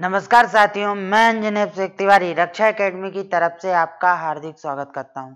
नमस्कार साथियों मैं अंजनेब शेख तिवारी रक्षा एकेडमी की तरफ से आपका हार्दिक स्वागत करता हूं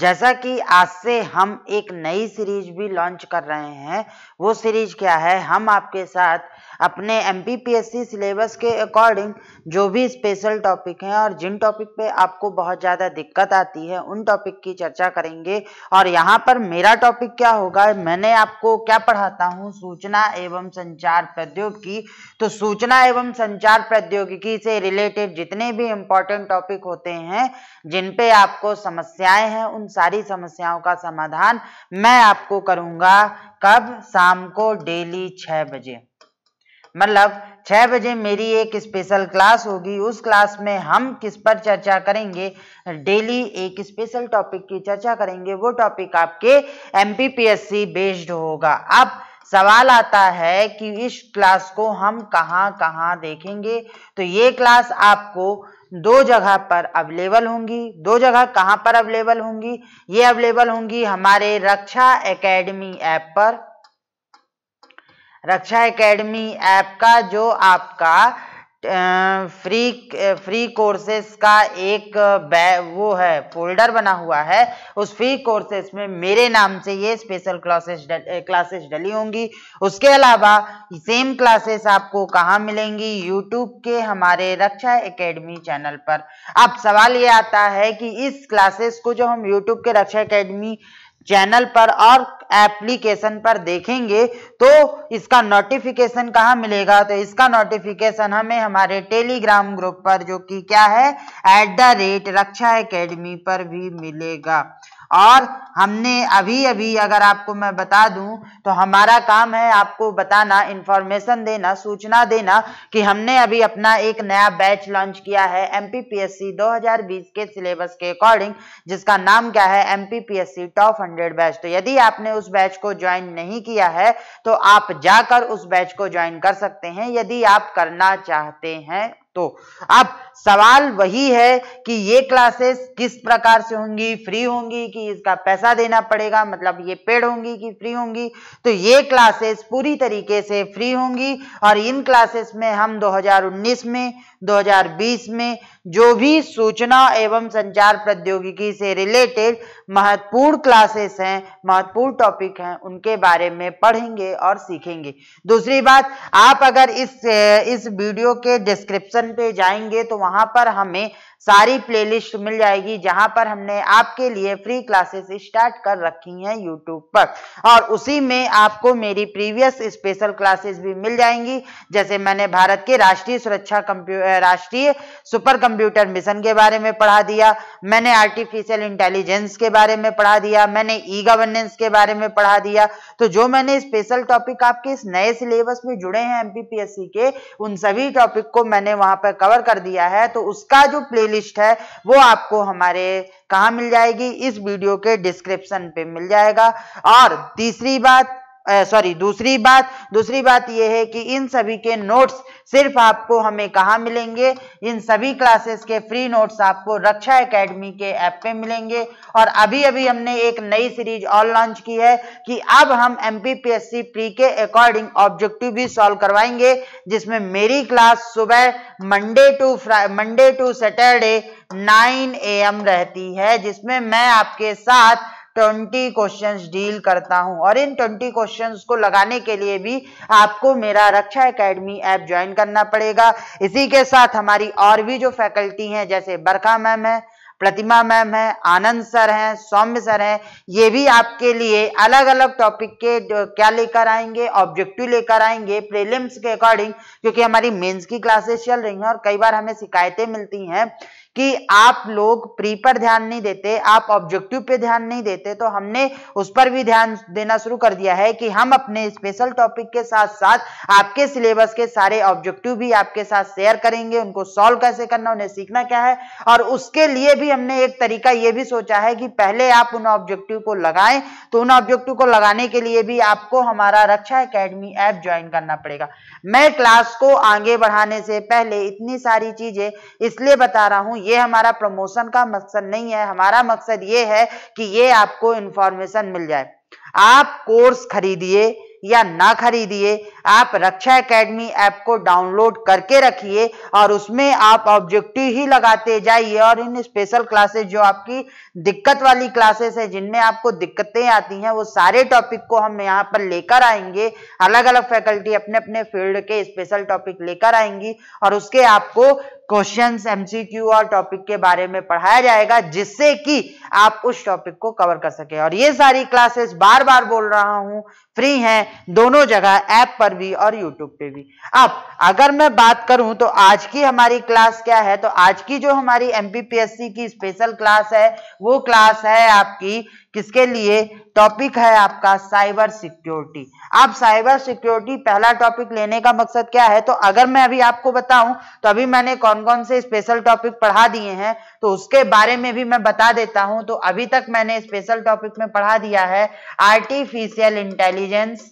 जैसा कि आज से हम एक नई सीरीज भी लॉन्च कर रहे हैं वो सीरीज क्या है हम आपके साथ अपने एम सिलेबस के अकॉर्डिंग जो भी स्पेशल टॉपिक हैं और जिन टॉपिक पे आपको बहुत ज़्यादा दिक्कत आती है उन टॉपिक की चर्चा करेंगे और यहाँ पर मेरा टॉपिक क्या होगा मैंने आपको क्या पढ़ाता हूँ सूचना एवं संचार प्रौद्योगिकी तो सूचना एवं संचार प्रौद्योगिकी से रिलेटेड जितने भी इम्पोर्टेंट टॉपिक होते हैं जिन पे आपको समस्याएं हैं उन उन सारी समस्याओं का समाधान मैं आपको करूंगा कब शाम को डेली छह बजे मतलब छह बजे मेरी एक स्पेशल क्लास होगी उस क्लास में हम किस पर चर्चा करेंगे डेली एक स्पेशल टॉपिक की चर्चा करेंगे वो टॉपिक आपके एम बेस्ड होगा अब सवाल आता है कि इस क्लास को हम कहाँ कहाँ देखेंगे तो ये क्लास आपको दो जगह पर अवेलेबल होंगी दो जगह कहाँ पर अवेलेबल होंगी ये अवेलेबल होंगी हमारे रक्षा एकेडमी ऐप पर रक्षा एकेडमी ऐप का जो आपका फ्री फ्री कोर्सेस का एक वो है फोल्डर बना हुआ है उस फ्री कोर्सेस में मेरे नाम से ये स्पेशल क्लासेस क्लासेस डली होंगी उसके अलावा सेम क्लासेस आपको कहाँ मिलेंगी यूट्यूब के हमारे रक्षा एकेडमी चैनल पर अब सवाल ये आता है कि इस क्लासेस को जो हम यूट्यूब के रक्षा एकेडमी चैनल पर और एप्लीकेशन पर देखेंगे तो इसका नोटिफिकेशन कहाँ मिलेगा तो इसका नोटिफिकेशन हमें हमारे टेलीग्राम ग्रुप पर जो कि क्या है at the rate Raksha Academy पर भी मिलेगा और हमने अभी अभी अगर आपको मैं बता दूं तो हमारा काम है आपको बताना इन्फॉर्मेशन देना सूचना देना कि हमने अभी अपना एक नया बैच लॉन्च किया है एम 2020 के सिलेबस के अकॉर्डिंग जिसका नाम क्या है एम टॉप हंड्रेड बैच तो यदि आपने उस बैच को ज्वाइन नहीं किया है तो आप जाकर उस बैच को ज्वाइन कर सकते हैं यदि आप करना चाहते हैं तो अब सवाल वही है कि ये क्लासेस किस प्रकार से होंगी फ्री होंगी कि इसका पैसा देना पड़ेगा मतलब ये पेड होंगी कि फ्री होंगी तो ये क्लासेस पूरी तरीके से फ्री होंगी और इन क्लासेस में हम 2019 में 2020 में जो भी सूचना एवं संचार प्रौद्योगिकी से रिलेटेड महत्वपूर्ण क्लासेस हैं महत्वपूर्ण टॉपिक हैं उनके बारे में पढ़ेंगे और सीखेंगे दूसरी बात आप अगर इस इस वीडियो के डिस्क्रिप्शन पे जाएंगे तो वहां पर हमें सारी प्लेलिस्ट मिल जाएगी जहां पर हमने आपके लिए फ्री क्लासेस स्टार्ट कर रखी हैं यूट्यूब पर और उसी में आपको मेरी प्रीवियस स्पेशल क्लासेस भी मिल जाएंगी जैसे मैंने भारत के राष्ट्रीय सुरक्षा राष्ट्रीय सुपर कंप्यूटर मिशन के बारे में पढ़ा दिया मैंने आर्टिफिशियल इंटेलिजेंस के बारे में पढ़ा दिया मैंने ई गवर्नेंस के बारे में पढ़ा दिया तो जो मैंने स्पेशल टॉपिक आपके इस नए सिलेबस में जुड़े हैं एमपीपीएससी के उन सभी टॉपिक को मैंने वहां पर कवर कर दिया है तो उसका जो प्ले लिस्ट है वो आपको हमारे कहाँ मिल जाएगी इस वीडियो के डिस्क्रिप्शन पे मिल जाएगा और तीसरी बात सॉरी दूसरी बात दूसरी बात यह है कि इन सभी के नोट्स सिर्फ आपको हमें कहा मिलेंगे इन सभी क्लासेस के फ्री नोट्स आपको रक्षा एकेडमी के ऐप पे मिलेंगे और अभी अभी हमने एक नई सीरीज और लॉन्च की है कि अब हम एम प्री के अकॉर्डिंग ऑब्जेक्टिव भी सॉल्व करवाएंगे जिसमें मेरी क्लास सुबह Monday to Monday to Saturday nine A रहती है जिसमें मैं आपके साथ ट्वेंटी क्वेश्चन डील करता हूं और इन ट्वेंटी क्वेश्चन को लगाने के लिए भी आपको मेरा रक्षा एकेडमी ऐप ज्वाइन करना पड़ेगा इसी के साथ हमारी और भी जो फैकल्टी हैं जैसे बरखा मैम है प्रतिमा मैम है आनंद सर हैं सौम्य सर हैं ये भी आपके लिए अलग अलग टॉपिक के क्या लेकर आएंगे ऑब्जेक्टिव लेकर आएंगे प्रीलिम्स के अकॉर्डिंग क्योंकि हमारी मेंस की क्लासेस चल रही हैं और कई बार हमें शिकायतें मिलती हैं कि आप लोग प्री पर ध्यान नहीं देते आप ऑब्जेक्टिव पे ध्यान नहीं देते तो हमने उस पर भी ध्यान देना शुरू कर दिया है कि हम अपने स्पेशल टॉपिक के साथ साथ आपके सिलेबस के सारे ऑब्जेक्टिव भी आपके साथ शेयर करेंगे उनको सॉल्व कैसे करना उन्हें सीखना क्या है और उसके लिए भी हमने एक तरीका ये भी सोचा है कि पहले आप उन ऑब्जेक्टिव को लगाएं तो उन ऑब्जेक्टिव को लगाने के लिए भी आपको हमारा रक्षा अकेडमी ऐप ज्वाइन करना पड़ेगा मैं क्लास को आगे बढ़ाने से पहले इतनी सारी चीजें इसलिए बता रहा हूं ये हमारा प्रमोशन का मकसद नहीं है हमारा मकसद ये है कि ये आपको इंफॉर्मेशन मिल जाए आप कोर्स खरीदिए या ना खरीदिए आप रक्षा एकेडमी ऐप को डाउनलोड करके रखिए और उसमें आप ऑब्जेक्टिव ही लगाते जाइए और इन स्पेशल क्लासेस जो आपकी दिक्कत वाली क्लासेस है जिनमें आपको दिक्कतें आती हैं वो सारे टॉपिक को हम यहाँ पर लेकर आएंगे अलग अलग फैकल्टी अपने अपने फील्ड के स्पेशल टॉपिक लेकर आएंगी और उसके आपको क्वेश्चन एमसीक्यू और टॉपिक के बारे में पढ़ाया जाएगा जिससे कि आप उस टॉपिक को कवर कर सके और ये सारी क्लासेस बार बार बोल रहा हूं फ्री हैं दोनों जगह ऐप पर भी और यूट्यूब पे भी अब अगर मैं बात करूं तो आज की हमारी क्लास क्या है तो आज की जो हमारी एम की स्पेशल क्लास है वो क्लास है आपकी किसके लिए टॉपिक है आपका साइबर सिक्योरिटी आप साइबर सिक्योरिटी पहला टॉपिक लेने का मकसद क्या है तो अगर मैं अभी आपको बताऊं तो अभी मैंने कौन कौन से स्पेशल टॉपिक पढ़ा दिए हैं तो उसके बारे में भी मैं बता देता हूं तो अभी तक मैंने स्पेशल टॉपिक में पढ़ा दिया है आर्टिफिशियल इंटेलिजेंस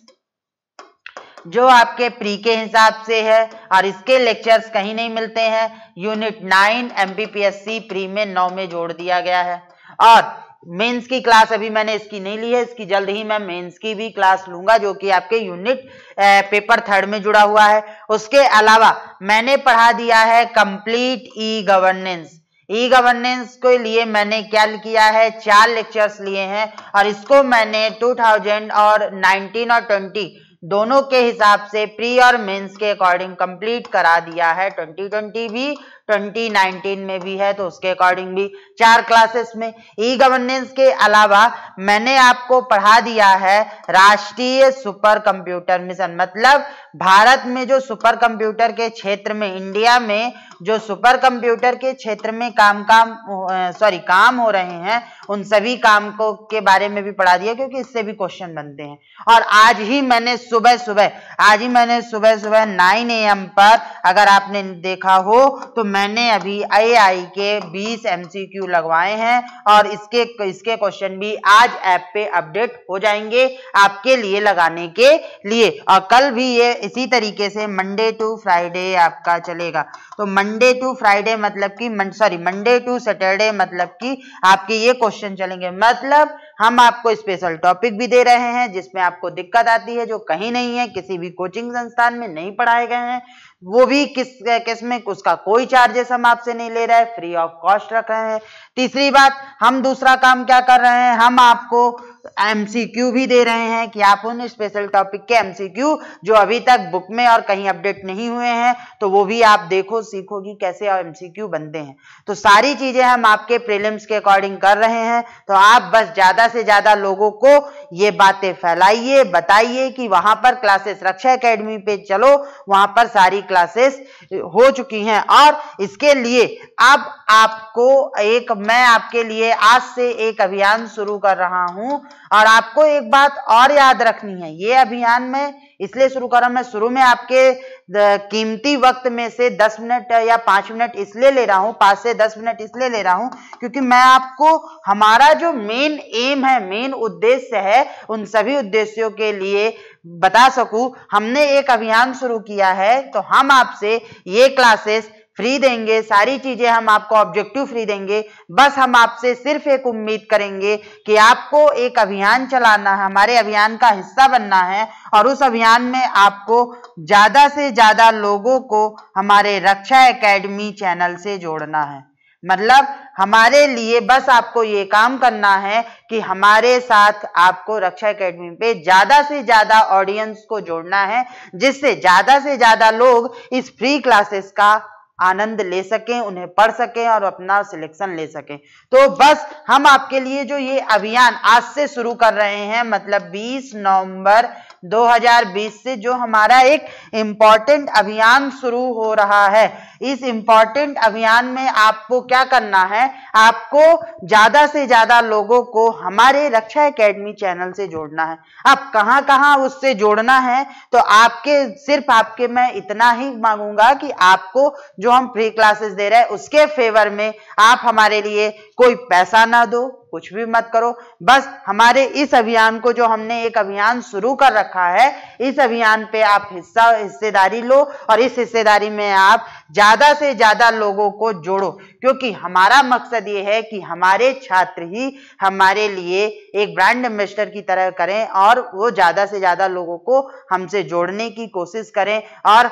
जो आपके प्री के हिसाब से है और इसके लेक्चर्स कहीं नहीं मिलते हैं यूनिट नाइन एमबीपीएससी प्री में नौ में जोड़ दिया गया है और मेंस की क्लास अभी मैंने इसकी नहीं ली है इसकी जल्द ही मैं मेंस की भी क्लास लूंगा जो कि आपके यूनिट पेपर थर्ड में जुड़ा हुआ है उसके अलावा मैंने पढ़ा दिया है complete e governance e governance के लिए मैंने क्या किया है चार लेक्चर्स लिए हैं और इसको मैंने 2000 और 19 और दोनों के हिसाब से प्री और मेंस के अकॉर्डिंग कंप्लीट करा दिया है 2020 भी 2019 में भी है तो उसके अकॉर्डिंग भी चार क्लासेस में ई गवर्नेंस के अलावा मैंने आपको पढ़ा दिया है राष्ट्रीय सुपर कंप्यूटर मिशन मतलब भारत में जो सुपर कंप्यूटर के क्षेत्र में इंडिया में जो सुपर कंप्यूटर के क्षेत्र में काम काम सॉरी काम हो रहे हैं उन सभी काम को के बारे में भी पढ़ा दिया क्योंकि इससे भी क्वेश्चन बनते हैं और आज ही मैंने सुबह सुबह आज ही मैंने सुबह सुबह 9 एम पर अगर आपने देखा हो तो मैंने अभी एआई के 20 एमसीक्यू लगवाए हैं और इसके इसके क्वेश्चन भी आज ऐप पे अपडेट हो जाएंगे आपके लिए लगाने के लिए और कल भी ये इसी तरीके से मंडे टू फ्राइडे आपका चलेगा तो मंडे टू फ्राइडे मतलब कि सॉरी मंडे टू सैटरडे मतलब कि आपके ये क्वेश्चन चलेंगे मतलब हम आपको स्पेशल टॉपिक भी दे रहे हैं जिसमें आपको दिक्कत आती है जो कहीं नहीं है किसी भी कोचिंग संस्थान में नहीं पढ़ाए गए हैं वो भी किस किस में उसका कोई चार्जेस हम आपसे नहीं ले रहे हैं फ्री ऑफ कॉस्ट रख रहे हैं तीसरी बात हम दूसरा काम क्या कर रहे हैं हम आपको एमसीक्यू भी दे रहे हैं कि आप उन स्पेशल टॉपिक के एमसीक्यू जो अभी तक बुक में और कहीं अपडेट नहीं हुए हैं तो वो भी आप देखो सीखो कि कैसे एमसीक्यू बनते हैं तो सारी चीजें हम आपके प्रीलिम्स के अकॉर्डिंग कर रहे हैं तो आप बस ज्यादा से ज्यादा लोगों को ये बातें फैलाइए बताइए कि वहां पर क्लासेस रक्षा अकेडमी पे चलो वहां पर सारी क्लासेस हो चुकी हैं और इसके लिए अब आपको एक मैं आपके लिए आज से एक अभियान शुरू कर रहा हूं और आपको एक बात और याद रखनी है ये अभियान में इसलिए शुरू कर रहा मैं शुरू में आपके कीमती वक्त में से 10 मिनट या 5 मिनट इसलिए ले रहा हूं पाँच से 10 मिनट इसलिए ले रहा हूं क्योंकि मैं आपको हमारा जो मेन एम है मेन उद्देश्य है उन सभी उद्देश्यों के लिए बता सकूं हमने एक अभियान शुरू किया है तो हम आपसे ये क्लासेस फ्री देंगे सारी चीजें हम आपको ऑब्जेक्टिव फ्री देंगे बस हम आपसे सिर्फ एक उम्मीद करेंगे कि आपको एक अभियान चलाना है हमारे अभियान का हिस्सा बनना है और उस अभियान में आपको ज्यादा से ज्यादा लोगों को हमारे रक्षा एकेडमी चैनल से जोड़ना है मतलब हमारे लिए बस आपको ये काम करना है कि हमारे साथ आपको रक्षा एकेडमी पे ज़्यादा से ज़्यादा ऑडियंस को जोड़ना है जिससे ज़्यादा से ज़्यादा लोग इस फ्री क्लासेस का आनंद ले सकें उन्हें पढ़ सकें और अपना सिलेक्शन ले सकें तो बस हम आपके लिए जो ये अभियान आज से शुरू कर रहे हैं मतलब 20 नवंबर 2020 से जो हमारा एक इम्पॉर्टेंट अभियान शुरू हो रहा है इस इंपॉर्टेंट अभियान में आपको क्या करना है आपको ज्यादा से ज्यादा लोगों को हमारे रक्षा एकेडमी चैनल से जोड़ना है अब कहां कहां उससे जोड़ना है तो आपके सिर्फ आपके मैं इतना ही मांगूंगा कि आपको जो हम फ्री क्लासेस दे रहे हैं उसके फेवर में आप हमारे लिए कोई पैसा ना दो कुछ भी मत करो बस हमारे इस अभियान को जो हमने एक अभियान शुरू कर रखा है इस अभियान पे आप हिस्सा हिस्सेदारी लो और इस हिस्सेदारी में आप जा ज्यादा से ज्यादा लोगों को जोड़ो क्योंकि हमारा मकसद ये है कि हमारे छात्र ही हमारे लिए एक ब्रांड एम्बेसडर की तरह करें और वो ज़्यादा से ज़्यादा लोगों को हमसे जोड़ने की कोशिश करें और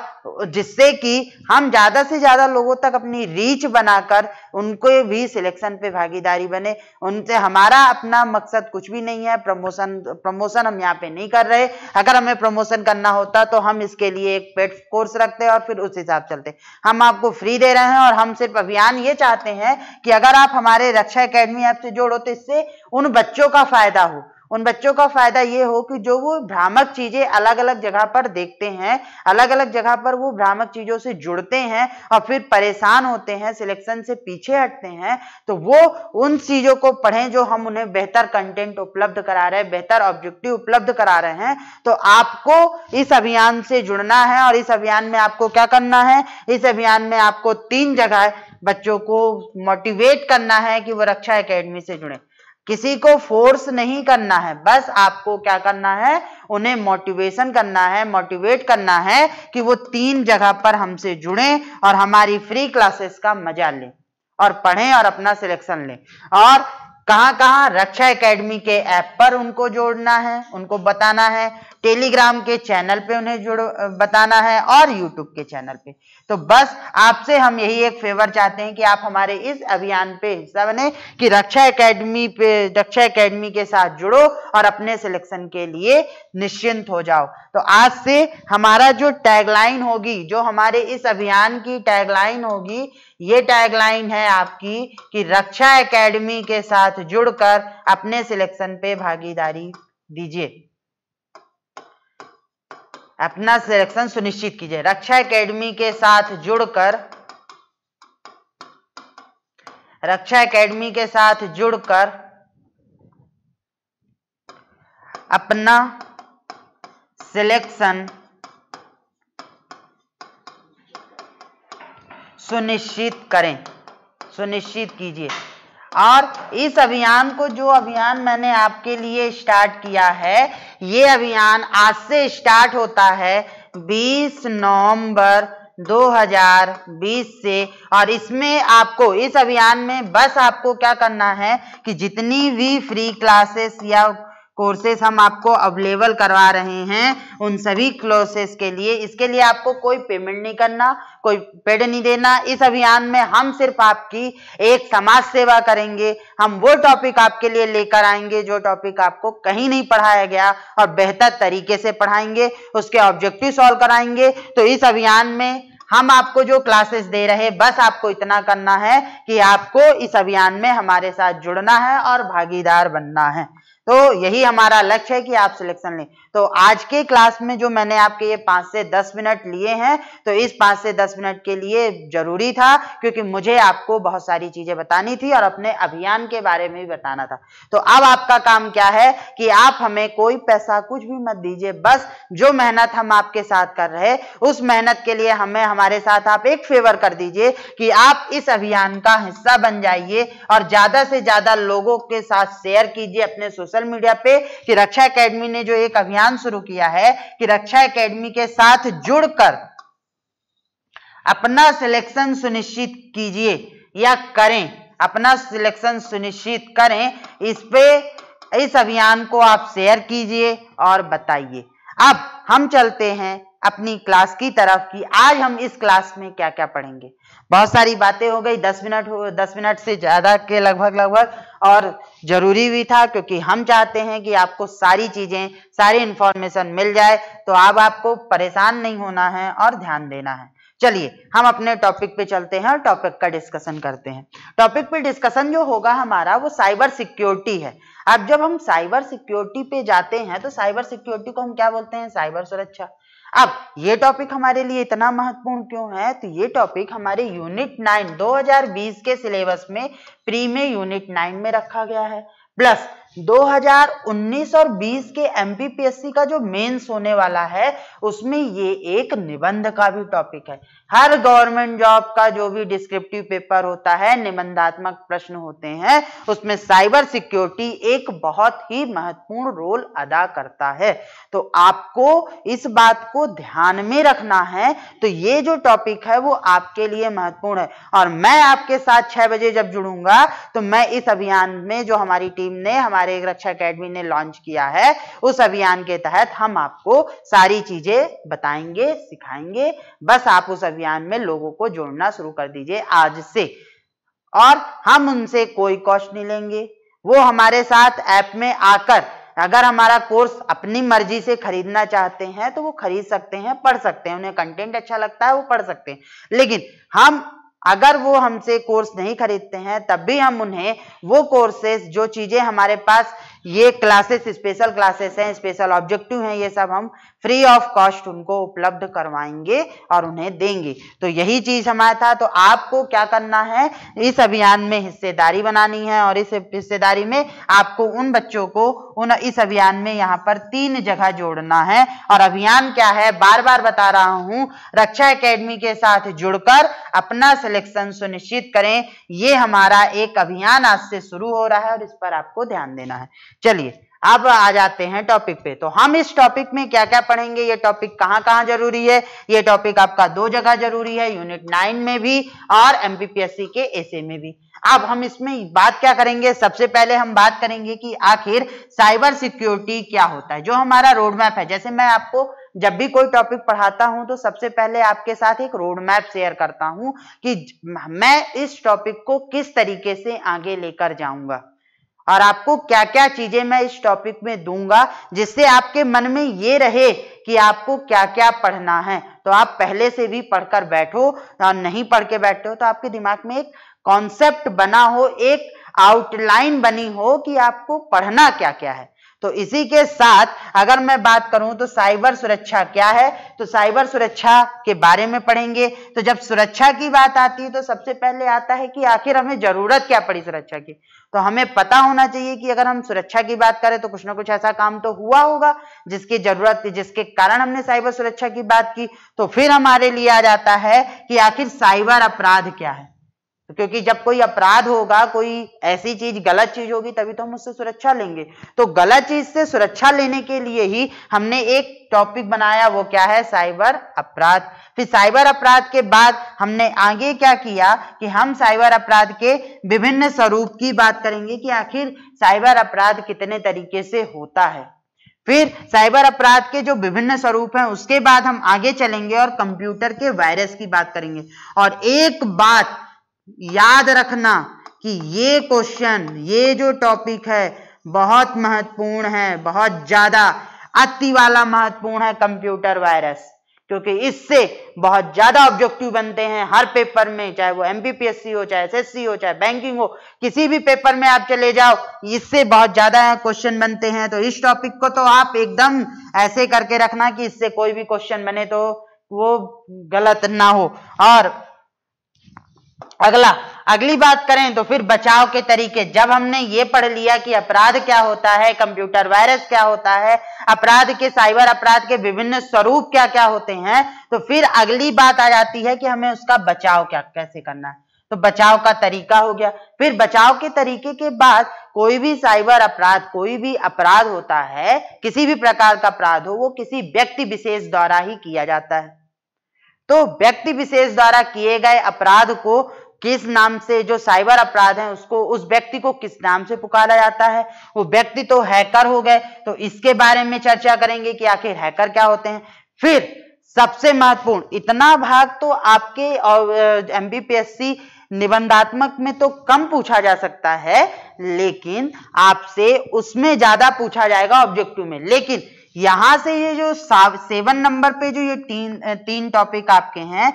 जिससे कि हम ज़्यादा से ज़्यादा लोगों तक अपनी रीच बनाकर उनको भी सिलेक्शन पे भागीदारी बने उनसे हमारा अपना मकसद कुछ भी नहीं है प्रमोशन प्रमोशन हम यहाँ पे नहीं कर रहे अगर हमें प्रमोशन करना होता तो हम इसके लिए एक पेड कोर्स रखते और फिर उस हिसाब चलते हम आपको फ्री दे रहे हैं और हम सिर्फ अभियान ये चाहते हैं कि अगर आप हमारे रक्षा एकेडमी ऐप से जोड़ो तो इससे उन बच्चों का फायदा हो उन बच्चों का फायदा ये हो कि जो वो भ्रामक चीजें अलग अलग जगह पर देखते हैं अलग अलग जगह पर वो भ्रामक चीजों से जुड़ते हैं और फिर परेशान होते हैं सिलेक्शन से पीछे हटते हैं तो वो उन चीजों को पढ़ें जो हम उन्हें बेहतर कंटेंट उपलब्ध करा रहे हैं बेहतर ऑब्जेक्टिव उपलब्ध करा रहे हैं तो आपको इस अभियान से जुड़ना है और इस अभियान में आपको क्या करना है इस अभियान में आपको तीन जगह बच्चों को मोटिवेट करना है कि वो रक्षा एकेडमी से जुड़े किसी को फोर्स नहीं करना है बस आपको क्या करना है उन्हें मोटिवेशन करना है मोटिवेट करना है कि वो तीन जगह पर हमसे जुड़े और हमारी फ्री क्लासेस का मजा लें और पढ़ें और अपना सिलेक्शन लें और कहाँ कहां रक्षा एकेडमी के ऐप पर उनको जोड़ना है उनको बताना है टेलीग्राम के चैनल पे उन्हें जुड़ बताना है और यूट्यूब के चैनल पे तो बस आपसे हम यही एक फेवर चाहते हैं कि आप हमारे इस अभियान पे हिस्सा बने कि रक्षा एकेडमी पे रक्षा एकेडमी के साथ जुड़ो और अपने सिलेक्शन के लिए निश्चिंत हो जाओ तो आज से हमारा जो टैगलाइन होगी जो हमारे इस अभियान की टैगलाइन होगी ये टैगलाइन है आपकी कि रक्षा एकेडमी के साथ जुड़कर अपने सिलेक्शन पे भागीदारी दीजिए अपना सिलेक्शन सुनिश्चित कीजिए रक्षा एकेडमी के साथ जुड़कर रक्षा एकेडमी के साथ जुड़कर अपना सिलेक्शन सुनिश्चित करें सुनिश्चित कीजिए और इस अभियान को जो अभियान मैंने आपके लिए स्टार्ट किया है ये अभियान आज से स्टार्ट होता है 20 नवंबर 2020 से और इसमें आपको इस अभियान में बस आपको क्या करना है कि जितनी भी फ्री क्लासेस या कोर्सेस हम आपको अवेलेबल करवा रहे हैं उन सभी क्लोसेस के लिए इसके लिए आपको कोई पेमेंट नहीं करना कोई पेड नहीं देना इस अभियान में हम सिर्फ आपकी एक समाज सेवा करेंगे हम वो टॉपिक आपके लिए लेकर आएंगे जो टॉपिक आपको कहीं नहीं पढ़ाया गया और बेहतर तरीके से पढ़ाएंगे उसके ऑब्जेक्टिव सॉल्व कराएंगे तो इस अभियान में हम आपको जो क्लासेस दे रहे हैं बस आपको इतना करना है कि आपको इस अभियान में हमारे साथ जुड़ना है और भागीदार बनना है तो यही हमारा लक्ष्य है कि आप सिलेक्शन लें तो आज के क्लास में जो मैंने आपके ये पांच से दस मिनट लिए हैं तो इस पांच से दस मिनट के लिए जरूरी था क्योंकि मुझे आपको बहुत सारी चीज़ें बतानी थी और अपने अभियान के बारे में भी बताना था तो अब आपका काम क्या है कि आप हमें कोई पैसा कुछ भी मत दीजिए बस जो मेहनत हम आपके साथ कर रहे उस मेहनत के लिए हमें हमारे साथ आप एक फेवर कर दीजिए कि आप इस अभियान का हिस्सा बन जाइए और ज़्यादा से ज़्यादा लोगों के साथ शेयर कीजिए अपने सोशल मीडिया पे कि रक्षा अकेडमी ने जो एक अभियान अभियान शुरू किया है कि रक्षा एकेडमी के साथ जुड़कर अपना सिलेक्शन सुनिश्चित कीजिए या करें अपना सिलेक्शन सुनिश्चित करें इस पे इस अभियान को आप शेयर कीजिए और बताइए अब हम चलते हैं अपनी क्लास की तरफ की आज हम इस क्लास में क्या क्या पढ़ेंगे बहुत सारी बातें हो गई दस मिनट हो दस मिनट से ज़्यादा के लगभग लगभग और ज़रूरी भी था क्योंकि हम चाहते हैं कि आपको सारी चीज़ें सारी इंफॉर्मेशन मिल जाए तो अब आपको परेशान नहीं होना है और ध्यान देना है चलिए हम अपने टॉपिक पे चलते हैं और टॉपिक का डिस्कशन करते हैं टॉपिक पे डिस्कशन जो होगा हमारा वो साइबर सिक्योरिटी है अब जब हम साइबर सिक्योरिटी पे जाते हैं तो साइबर सिक्योरिटी को हम क्या बोलते हैं साइबर सुरक्षा अब ये टॉपिक हमारे लिए इतना महत्वपूर्ण क्यों है तो ये टॉपिक हमारे यूनिट नाइन 2020 के सिलेबस में प्री में यूनिट नाइन में रखा गया है प्लस 2019 और 20 के एमपीपीएससी का जो मेंस होने वाला है उसमें ये एक निबंध का भी टॉपिक है हर गवर्नमेंट जॉब का जो भी डिस्क्रिप्टिव पेपर होता है निबंधात्मक प्रश्न होते हैं उसमें साइबर सिक्योरिटी एक बहुत ही महत्वपूर्ण रोल अदा करता है तो आपको इस बात को ध्यान में रखना है तो ये जो टॉपिक है वो आपके लिए महत्वपूर्ण है और मैं आपके साथ छह बजे जब जुड़ूंगा तो मैं इस अभियान में जो हमारी टीम ने हमारे हमारे रक्षा अकेडमी ने लॉन्च किया है उस अभियान के तहत हम आपको सारी चीजें बताएंगे सिखाएंगे बस आप उस अभियान में लोगों को जोड़ना शुरू कर दीजिए आज से और हम उनसे कोई कॉस्ट नहीं लेंगे वो हमारे साथ ऐप में आकर अगर हमारा कोर्स अपनी मर्जी से खरीदना चाहते हैं तो वो खरीद सकते हैं पढ़ सकते हैं उन्हें कंटेंट अच्छा लगता है वो पढ़ सकते हैं लेकिन हम अगर वो हमसे कोर्स नहीं खरीदते हैं तब भी हम उन्हें वो कोर्सेज जो चीज़ें हमारे पास ये क्लासेस स्पेशल क्लासेस हैं स्पेशल ऑब्जेक्टिव हैं ये सब हम फ्री ऑफ कॉस्ट उनको उपलब्ध करवाएंगे और उन्हें देंगे तो यही चीज हमारा था तो आपको क्या करना है इस अभियान में हिस्सेदारी बनानी है और इस हिस्सेदारी में आपको उन बच्चों को उन इस अभियान में यहाँ पर तीन जगह जोड़ना है और अभियान क्या है बार बार बता रहा हूं रक्षा अकेडमी के साथ जुड़कर अपना सिलेक्शन सुनिश्चित करें ये हमारा एक अभियान आज से शुरू हो रहा है और इस पर आपको ध्यान देना है चलिए अब आ जाते हैं टॉपिक पे तो हम इस टॉपिक में क्या क्या पढ़ेंगे ये टॉपिक कहाँ कहाँ जरूरी है ये टॉपिक आपका दो जगह जरूरी है यूनिट नाइन में भी और एमपीपीएससी के एसे में भी अब हम इसमें बात क्या करेंगे सबसे पहले हम बात करेंगे कि आखिर साइबर सिक्योरिटी क्या होता है जो हमारा रोड मैप है जैसे मैं आपको जब भी कोई टॉपिक पढ़ाता हूं तो सबसे पहले आपके साथ एक रोड मैप शेयर करता हूं कि मैं इस टॉपिक को किस तरीके से आगे लेकर जाऊंगा और आपको क्या क्या चीजें मैं इस टॉपिक में दूंगा जिससे आपके मन में ये रहे कि आपको क्या क्या पढ़ना है तो आप पहले से भी पढ़कर बैठो और नहीं पढ़ के बैठते हो तो आपके दिमाग में एक कॉन्सेप्ट बना हो एक आउटलाइन बनी हो कि आपको पढ़ना क्या क्या है तो इसी के साथ अगर मैं बात करूं तो साइबर सुरक्षा क्या है तो साइबर सुरक्षा के बारे में पढ़ेंगे तो जब सुरक्षा की बात आती है तो सबसे पहले आता है कि आखिर हमें जरूरत क्या पड़ी सुरक्षा की तो हमें पता होना चाहिए कि अगर हम सुरक्षा की बात करें तो कुछ ना कुछ ऐसा काम तो हुआ होगा जिसकी जरूरत जिसके कारण हमने साइबर सुरक्षा की बात की तो फिर हमारे लिए आ जाता है कि आखिर साइबर अपराध क्या है तो क्योंकि जब कोई अपराध होगा कोई ऐसी चीज गलत चीज होगी तभी तो हम उससे सुरक्षा लेंगे तो गलत चीज से सुरक्षा लेने के लिए ही हमने एक टॉपिक बनाया वो क्या है साइबर अपराध फिर साइबर अपराध के बाद हमने आगे क्या किया कि हम साइबर अपराध के विभिन्न स्वरूप की बात करेंगे कि आखिर साइबर अपराध कितने तरीके से होता है फिर साइबर अपराध के जो विभिन्न स्वरूप हैं उसके बाद हम आगे चलेंगे और कंप्यूटर के वायरस की बात करेंगे और एक बात याद रखना कि ये क्वेश्चन ये जो टॉपिक है बहुत महत्वपूर्ण है बहुत ज्यादा अति वाला महत्वपूर्ण है कंप्यूटर वायरस क्योंकि इससे बहुत ज्यादा ऑब्जेक्टिव बनते हैं हर पेपर में चाहे वो एमबीपीएससी हो चाहे एसएससी हो चाहे बैंकिंग हो किसी भी पेपर में आप चले जाओ इससे बहुत ज्यादा क्वेश्चन बनते हैं तो इस टॉपिक को तो आप एकदम ऐसे करके रखना कि इससे कोई भी क्वेश्चन बने तो वो गलत ना हो और अगला अगली बात करें तो फिर बचाव के तरीके जब हमने ये पढ़ लिया कि अपराध क्या होता है कंप्यूटर वायरस क्या होता है अपराध के साइबर अपराध के विभिन्न स्वरूप क्या क्या होते हैं तो फिर अगली बात आ जाती है कि हमें उसका बचाव क्या कैसे करना है तो बचाव का तरीका हो गया फिर बचाव के तरीके के बाद कोई भी साइबर अपराध कोई भी अपराध होता है किसी भी प्रकार का अपराध हो वो किसी व्यक्ति विशेष द्वारा ही किया जाता है तो व्यक्ति विशेष द्वारा किए गए अपराध को किस नाम से जो साइबर अपराध है उसको उस व्यक्ति को किस नाम से पुकारा जाता है वो व्यक्ति तो हैकर हो गए तो इसके बारे में चर्चा करेंगे कि आखिर हैकर क्या होते हैं फिर सबसे महत्वपूर्ण इतना भाग तो आपके एमबीपीएससी निबंधात्मक में तो कम पूछा जा सकता है लेकिन आपसे उसमें ज्यादा पूछा जाएगा ऑब्जेक्टिव में लेकिन यहां से ये जो सेवन नंबर पे जो ये तीन तीन टॉपिक आपके हैं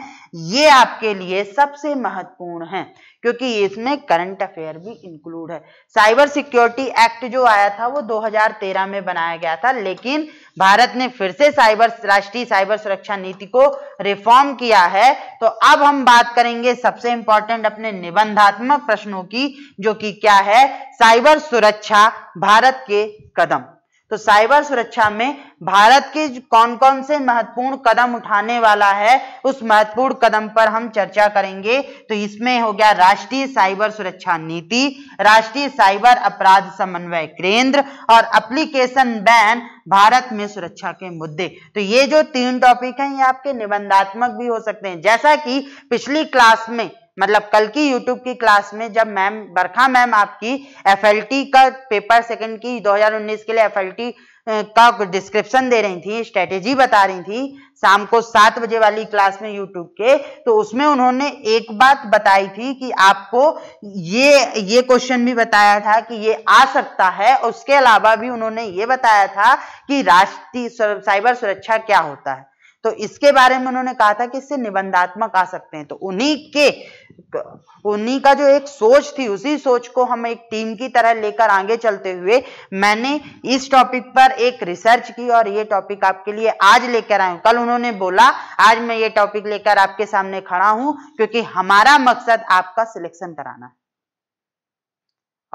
ये आपके लिए सबसे महत्वपूर्ण है क्योंकि इसमें करंट अफेयर भी इंक्लूड है साइबर सिक्योरिटी एक्ट जो आया था वो 2013 में बनाया गया था लेकिन भारत ने फिर से साइबर राष्ट्रीय साइबर सुरक्षा नीति को रिफॉर्म किया है तो अब हम बात करेंगे सबसे इंपॉर्टेंट अपने निबंधात्मक प्रश्नों की जो कि क्या है साइबर सुरक्षा भारत के कदम तो साइबर सुरक्षा में भारत के कौन कौन से महत्वपूर्ण कदम उठाने वाला है उस महत्वपूर्ण कदम पर हम चर्चा करेंगे तो इसमें हो गया राष्ट्रीय साइबर सुरक्षा नीति राष्ट्रीय साइबर अपराध समन्वय केंद्र और एप्लीकेशन बैन भारत में सुरक्षा के मुद्दे तो ये जो तीन टॉपिक हैं ये आपके निबंधात्मक भी हो सकते हैं जैसा कि पिछली क्लास में मतलब कल की यूट्यूब की क्लास में जब मैम बरखा मैम आपकी एफ का पेपर सेकंड की 2019 के लिए एफ का डिस्क्रिप्शन दे रही थी स्ट्रेटेजी बता रही थी शाम को सात बजे वाली क्लास में यूट्यूब के तो उसमें उन्होंने एक बात बताई थी कि आपको ये ये क्वेश्चन भी बताया था कि ये आ सकता है उसके अलावा भी उन्होंने ये बताया था कि राष्ट्रीय साइबर सुरक्षा क्या होता है तो इसके बारे में उन्होंने कहा था कि इससे निबंधात्मक आ सकते हैं तो उन्हीं के उन्हीं का जो एक सोच थी उसी सोच को हम एक टीम की तरह लेकर आगे चलते हुए मैंने इस टॉपिक पर एक रिसर्च की और ये टॉपिक आपके लिए आज लेकर आया कल उन्होंने बोला आज मैं ये टॉपिक लेकर आपके सामने खड़ा हूं क्योंकि हमारा मकसद आपका सिलेक्शन कराना है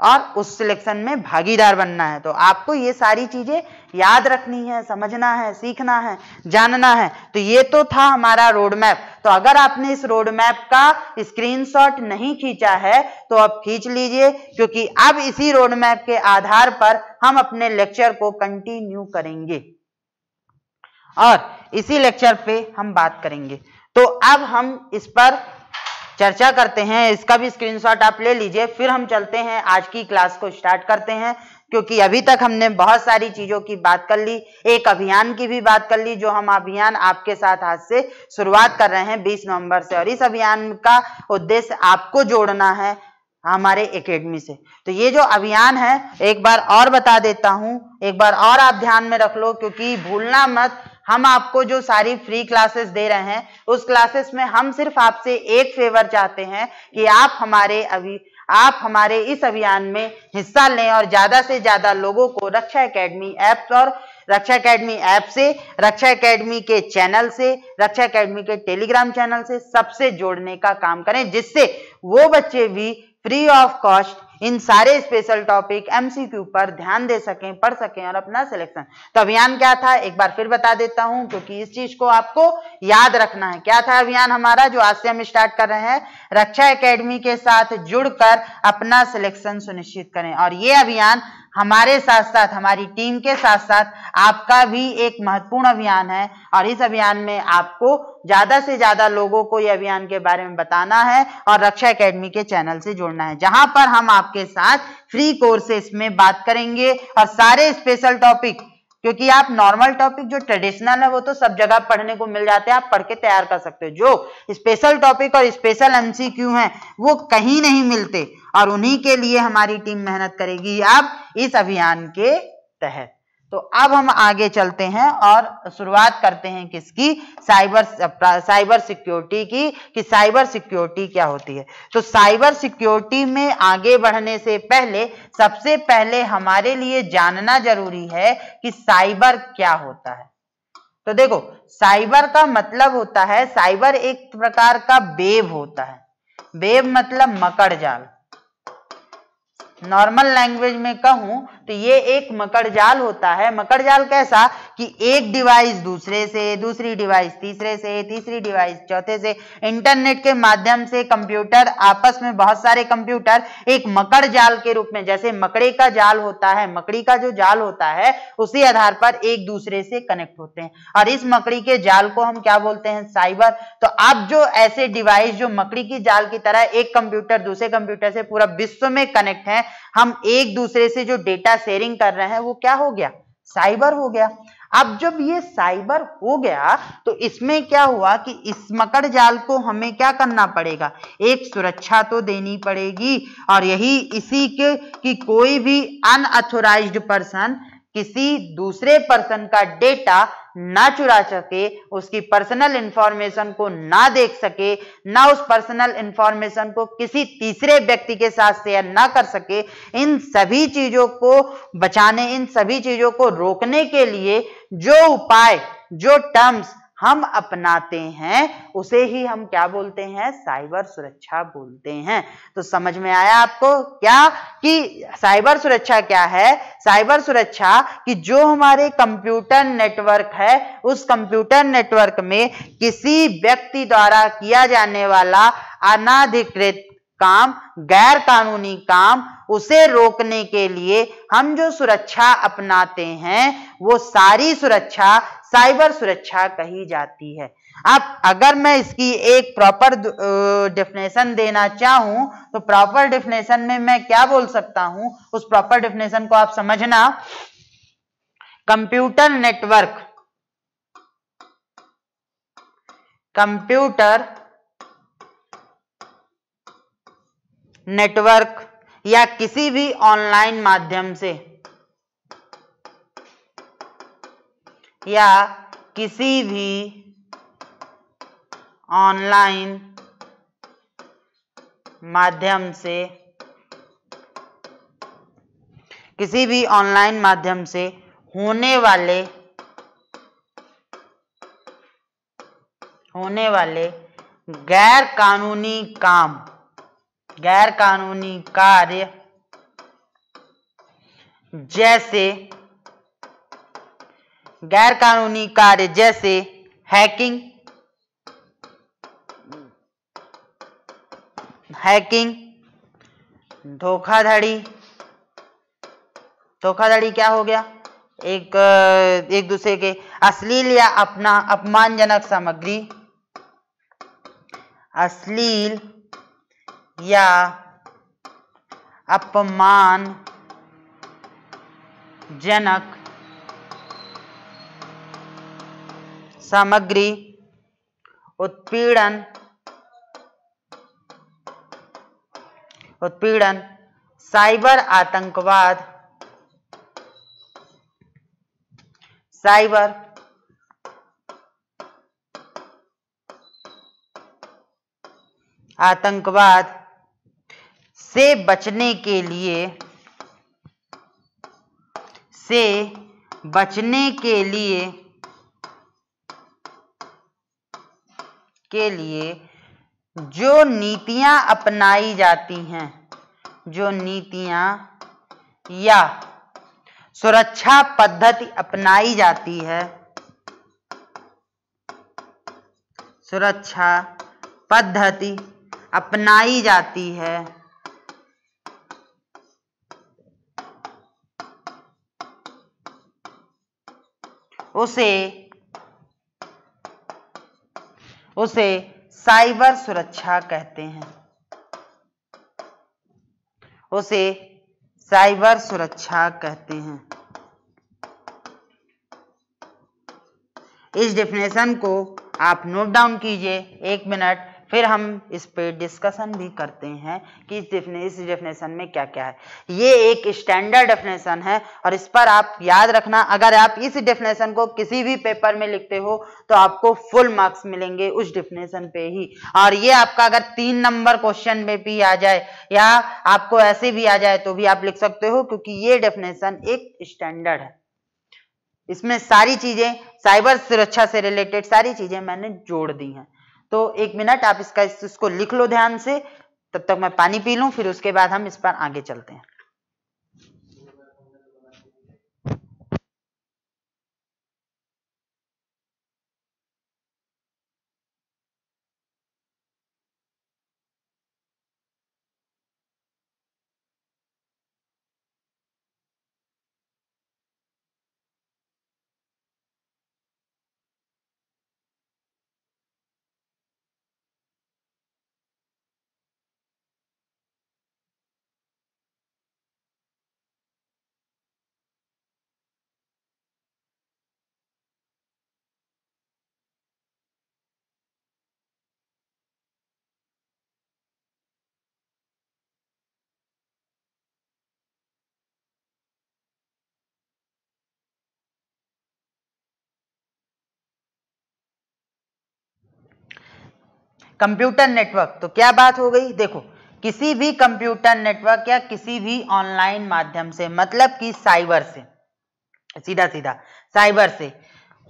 और उस सिलेक्शन में भागीदार बनना है तो आपको ये सारी चीज़ें याद रखनी है समझना है सीखना है जानना है तो ये तो था हमारा रोड मैप तो अगर आपने इस रोड मैप का स्क्रीनशॉट नहीं खींचा है तो अब खींच लीजिए क्योंकि अब इसी रोड मैप के आधार पर हम अपने लेक्चर को कंटिन्यू करेंगे और इसी लेक्चर पे हम बात करेंगे तो अब हम इस पर चर्चा करते हैं इसका भी स्क्रीनशॉट आप ले लीजिए फिर हम चलते हैं आज की क्लास को स्टार्ट करते हैं क्योंकि अभी तक हमने बहुत सारी चीजों की बात कर ली एक अभियान की भी बात कर ली जो हम अभियान आपके साथ आज से शुरुआत कर रहे हैं 20 नवंबर से और इस अभियान का उद्देश्य आपको जोड़ना है हमारे एकेडमी से तो ये जो अभियान है एक बार और बता देता हूं एक बार और आप ध्यान में रख लो क्योंकि भूलना मत हम आपको जो सारी फ्री क्लासेस दे रहे हैं उस क्लासेस में हम सिर्फ आपसे एक फेवर चाहते हैं कि आप हमारे अभी आप हमारे इस अभियान में हिस्सा लें और ज़्यादा से ज़्यादा लोगों को रक्षा एकेडमी ऐप और रक्षा एकेडमी ऐप से रक्षा एकेडमी के चैनल से रक्षा एकेडमी के टेलीग्राम चैनल से सबसे जोड़ने का काम करें जिससे वो बच्चे भी फ्री ऑफ कॉस्ट इन सारे स्पेशल टॉपिक एमसीक्यू पर ध्यान दे सकें पढ़ सकें और अपना सिलेक्शन तो अभियान क्या था एक बार फिर बता देता हूं क्योंकि इस चीज को आपको याद रखना है क्या था अभियान हमारा जो आज से हम स्टार्ट कर रहे हैं रक्षा अकेडमी के साथ जुड़कर अपना सिलेक्शन सुनिश्चित करें और ये अभियान हमारे साथ साथ हमारी टीम के साथ साथ आपका भी एक महत्वपूर्ण अभियान है और इस अभियान में आपको ज्यादा से ज्यादा लोगों को यह अभियान के बारे में बताना है और रक्षा एकेडमी के चैनल से जुड़ना है जहां पर हम आपके साथ फ्री कोर्सेस में बात करेंगे और सारे स्पेशल टॉपिक क्योंकि आप नॉर्मल टॉपिक जो ट्रेडिशनल है वो तो सब जगह पढ़ने को मिल जाते हैं आप पढ़ के तैयार कर सकते हो जो स्पेशल टॉपिक और स्पेशल एमसीक्यू हैं वो कहीं नहीं मिलते और उन्हीं के लिए हमारी टीम मेहनत करेगी आप इस अभियान के तहत तो अब हम आगे चलते हैं और शुरुआत करते हैं किसकी साइबर साइबर सिक्योरिटी की कि साइबर सिक्योरिटी क्या होती है तो साइबर सिक्योरिटी में आगे बढ़ने से पहले सबसे पहले हमारे लिए जानना जरूरी है कि साइबर क्या होता है तो देखो साइबर का मतलब होता है साइबर एक प्रकार का बेब होता है बेब मतलब मकड़ जाल नॉर्मल लैंग्वेज में कहूं तो ये एक मकड़ जाल होता है मकड़ जाल कैसा कि एक डिवाइस दूसरे से दूसरी डिवाइस तीसरे से तीसरी डिवाइस चौथे से इंटरनेट के माध्यम से कंप्यूटर आपस में बहुत सारे कंप्यूटर एक मकड़ जाल के रूप में जैसे मकड़े का जाल होता है मकड़ी का जो जाल होता है उसी आधार पर एक दूसरे से कनेक्ट होते हैं और इस मकड़ी के जाल को हम क्या बोलते हैं साइबर तो आप जो ऐसे डिवाइस जो मकड़ी की जाल की तरह एक कंप्यूटर दूसरे कंप्यूटर से पूरा विश्व में कनेक्ट है हम एक दूसरे से जो डेटा डेटा शेयरिंग कर रहे हैं वो क्या हो गया साइबर हो गया अब जब ये साइबर हो गया तो इसमें क्या हुआ कि इस मकड़ जाल को हमें क्या करना पड़ेगा एक सुरक्षा तो देनी पड़ेगी और यही इसी के कि कोई भी अनऑथोराइज्ड पर्सन किसी दूसरे पर्सन का डेटा ना चुरा सके उसकी पर्सनल इंफॉर्मेशन को ना देख सके ना उस पर्सनल इंफॉर्मेशन को किसी तीसरे व्यक्ति के साथ शेयर ना कर सके इन सभी चीजों को बचाने इन सभी चीजों को रोकने के लिए जो उपाय जो टर्म्स हम अपनाते हैं उसे ही हम क्या बोलते हैं साइबर सुरक्षा बोलते हैं तो समझ में आया आपको क्या कि साइबर सुरक्षा क्या है साइबर सुरक्षा कि जो हमारे कंप्यूटर नेटवर्क है उस कंप्यूटर नेटवर्क में किसी व्यक्ति द्वारा किया जाने वाला अनाधिकृत काम गैर कानूनी काम उसे रोकने के लिए हम जो सुरक्षा अपनाते हैं वो सारी सुरक्षा साइबर सुरक्षा कही जाती है अब अगर मैं इसकी एक प्रॉपर डेफिनेशन देना चाहूं तो प्रॉपर डेफिनेशन में मैं क्या बोल सकता हूं उस प्रॉपर डेफिनेशन को आप समझना कंप्यूटर नेटवर्क कंप्यूटर नेटवर्क या किसी भी ऑनलाइन माध्यम से या किसी भी ऑनलाइन माध्यम से किसी भी ऑनलाइन माध्यम से होने वाले होने वाले गैर कानूनी काम गैर कानूनी कार्य जैसे गैर कानूनी कार्य जैसे हैकिंग हैकिंग धोखाधड़ी धोखाधड़ी क्या हो गया एक एक दूसरे के अश्लील या अपना अपमानजनक सामग्री अश्लील या अपमान जनक सामग्री उत्पीड़न उत्पीड़न साइबर आतंकवाद साइबर आतंकवाद से बचने के लिए से बचने के लिए के लिए जो नीतियां अपनाई जाती हैं जो नीतियां या सुरक्षा पद्धति अपनाई जाती है सुरक्षा पद्धति अपनाई जाती है उसे उसे साइबर सुरक्षा कहते हैं उसे साइबर सुरक्षा कहते हैं इस डेफिनेशन को आप नोट डाउन कीजिए एक मिनट फिर हम इस पे डिस्कशन भी करते हैं कि इस डेफिनेशन में क्या क्या है ये एक स्टैंडर्ड डेफिनेशन है और इस पर आप याद रखना अगर आप इस डेफिनेशन को किसी भी पेपर में लिखते हो तो आपको फुल मार्क्स मिलेंगे उस डेफिनेशन पे ही और ये आपका अगर तीन नंबर क्वेश्चन में भी आ जाए या आपको ऐसे भी आ जाए तो भी आप लिख सकते हो क्योंकि ये डेफिनेशन एक स्टैंडर्ड है इसमें सारी चीजें साइबर सुरक्षा से रिलेटेड सारी चीजें मैंने जोड़ दी हैं तो एक मिनट आप इसका इसको लिख लो ध्यान से तब तक मैं पानी पी लूं फिर उसके बाद हम इस पर आगे चलते हैं कंप्यूटर नेटवर्क तो क्या बात हो गई देखो किसी भी कंप्यूटर नेटवर्क या किसी भी ऑनलाइन माध्यम से मतलब कि साइबर से सीधा सीधा साइबर से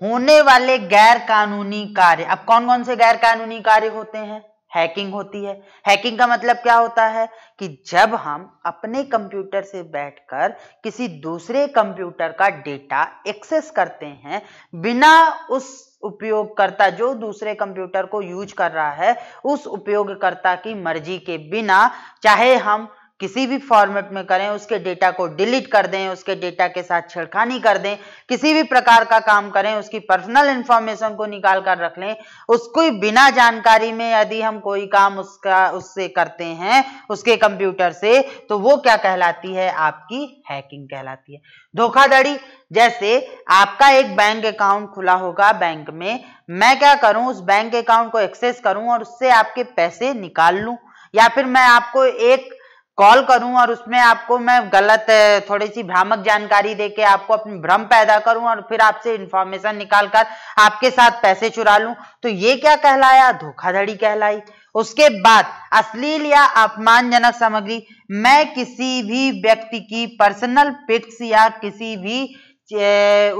होने वाले गैर कानूनी कार्य अब कौन कौन से गैर कानूनी कार्य होते हैं हैकिंग होती है हैकिंग का मतलब क्या होता है कि जब हम अपने कंप्यूटर से बैठकर किसी दूसरे कंप्यूटर का डेटा एक्सेस करते हैं बिना उस उपयोगकर्ता जो दूसरे कंप्यूटर को यूज कर रहा है उस उपयोगकर्ता की मर्जी के बिना चाहे हम किसी भी फॉर्मेट में करें उसके डेटा को डिलीट कर दें उसके डेटा के साथ छेड़खानी कर दें किसी भी प्रकार का काम करें उसकी पर्सनल इंफॉर्मेशन को निकाल कर रख लें उसको बिना जानकारी में यदि हम कोई काम उसका उससे करते हैं उसके कंप्यूटर से तो वो क्या कहलाती है आपकी हैकिंग कहलाती है धोखाधड़ी जैसे आपका एक बैंक अकाउंट खुला होगा बैंक में मैं क्या करूं उस बैंक अकाउंट को एक्सेस करूं और उससे आपके पैसे निकाल लूं या फिर मैं आपको एक कॉल करूं और उसमें आपको मैं गलत थोड़ी सी भ्रामक जानकारी देके आपको अपनी भ्रम पैदा करूं और फिर आपसे इंफॉर्मेशन निकालकर आपके साथ पैसे चुरा लूं तो ये क्या कहलाया धोखाधड़ी कहलाई उसके बाद अश्लील या अपमानजनक सामग्री मैं किसी भी व्यक्ति की पर्सनल पिक्स या किसी भी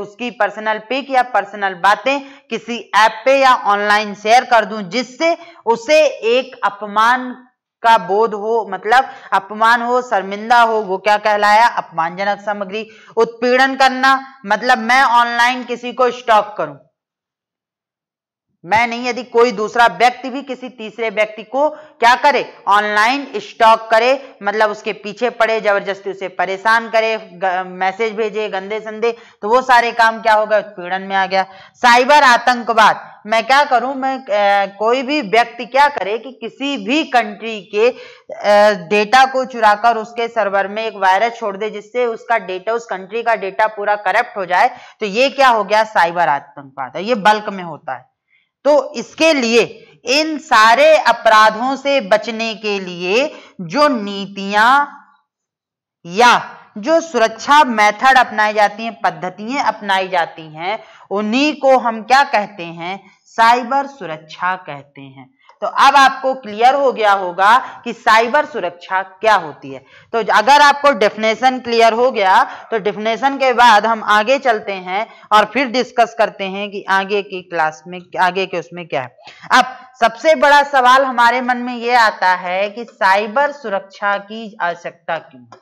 उसकी पर्सनल पिक या पर्सनल बातें किसी ऐप पे या ऑनलाइन शेयर कर दूं जिससे उसे एक अपमान का बोध हो मतलब अपमान हो शर्मिंदा हो वो क्या कहलाया अपमानजनक सामग्री उत्पीड़न करना मतलब मैं ऑनलाइन किसी को स्टॉक करूं मैं नहीं यदि कोई दूसरा व्यक्ति भी किसी तीसरे व्यक्ति को क्या करे ऑनलाइन स्टॉक करे मतलब उसके पीछे पड़े जबरदस्ती उसे परेशान करे मैसेज भेजे गंदे संदे तो वो सारे काम क्या हो गए उत्पीड़न में आ गया साइबर आतंकवाद मैं क्या करूं मैं ए, कोई भी व्यक्ति क्या करे कि किसी भी कंट्री के डेटा को चुराकर उसके सर्वर में एक वायरस छोड़ दे जिससे उसका डेटा उस कंट्री का डेटा पूरा करप्ट हो जाए तो ये क्या हो गया साइबर आतंकवाद ये बल्क में होता है तो इसके लिए इन सारे अपराधों से बचने के लिए जो नीतियां या जो सुरक्षा मेथड अपनाई जाती हैं पद्धतियां अपनाई जाती हैं उन्हीं को हम क्या कहते हैं साइबर सुरक्षा कहते हैं तो अब आपको क्लियर हो गया होगा कि साइबर सुरक्षा क्या होती है तो अगर आपको डेफिनेशन क्लियर हो गया तो डेफिनेशन के बाद हम आगे चलते हैं और फिर डिस्कस करते हैं कि आगे की क्लास में आगे के उसमें क्या है अब सबसे बड़ा सवाल हमारे मन में यह आता है कि साइबर सुरक्षा की आवश्यकता क्यों है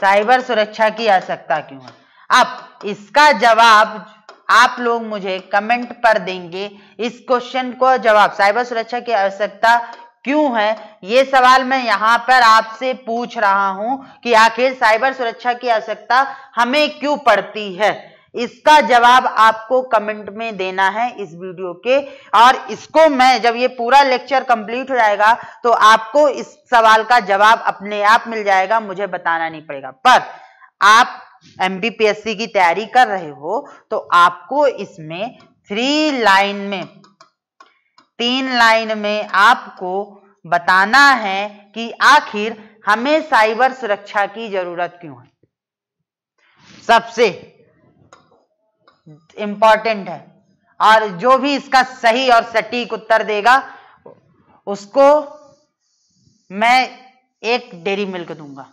साइबर सुरक्षा की आवश्यकता क्यों है अब इसका जवाब आप लोग मुझे कमेंट पर देंगे इस क्वेश्चन को जवाब साइबर सुरक्षा की आवश्यकता क्यों है ये सवाल मैं यहाँ पर आपसे पूछ रहा हूं कि आखिर साइबर सुरक्षा की आवश्यकता हमें क्यों पड़ती है इसका जवाब आपको कमेंट में देना है इस वीडियो के और इसको मैं जब ये पूरा लेक्चर कंप्लीट हो जाएगा तो आपको इस सवाल का जवाब अपने आप मिल जाएगा मुझे बताना नहीं पड़ेगा पर आप एमबीपीएससी की तैयारी कर रहे हो तो आपको इसमें थ्री लाइन में तीन लाइन में आपको बताना है कि आखिर हमें साइबर सुरक्षा की जरूरत क्यों है सबसे इंपॉर्टेंट है और जो भी इसका सही और सटीक उत्तर देगा उसको मैं एक डेरी मिल्क दूंगा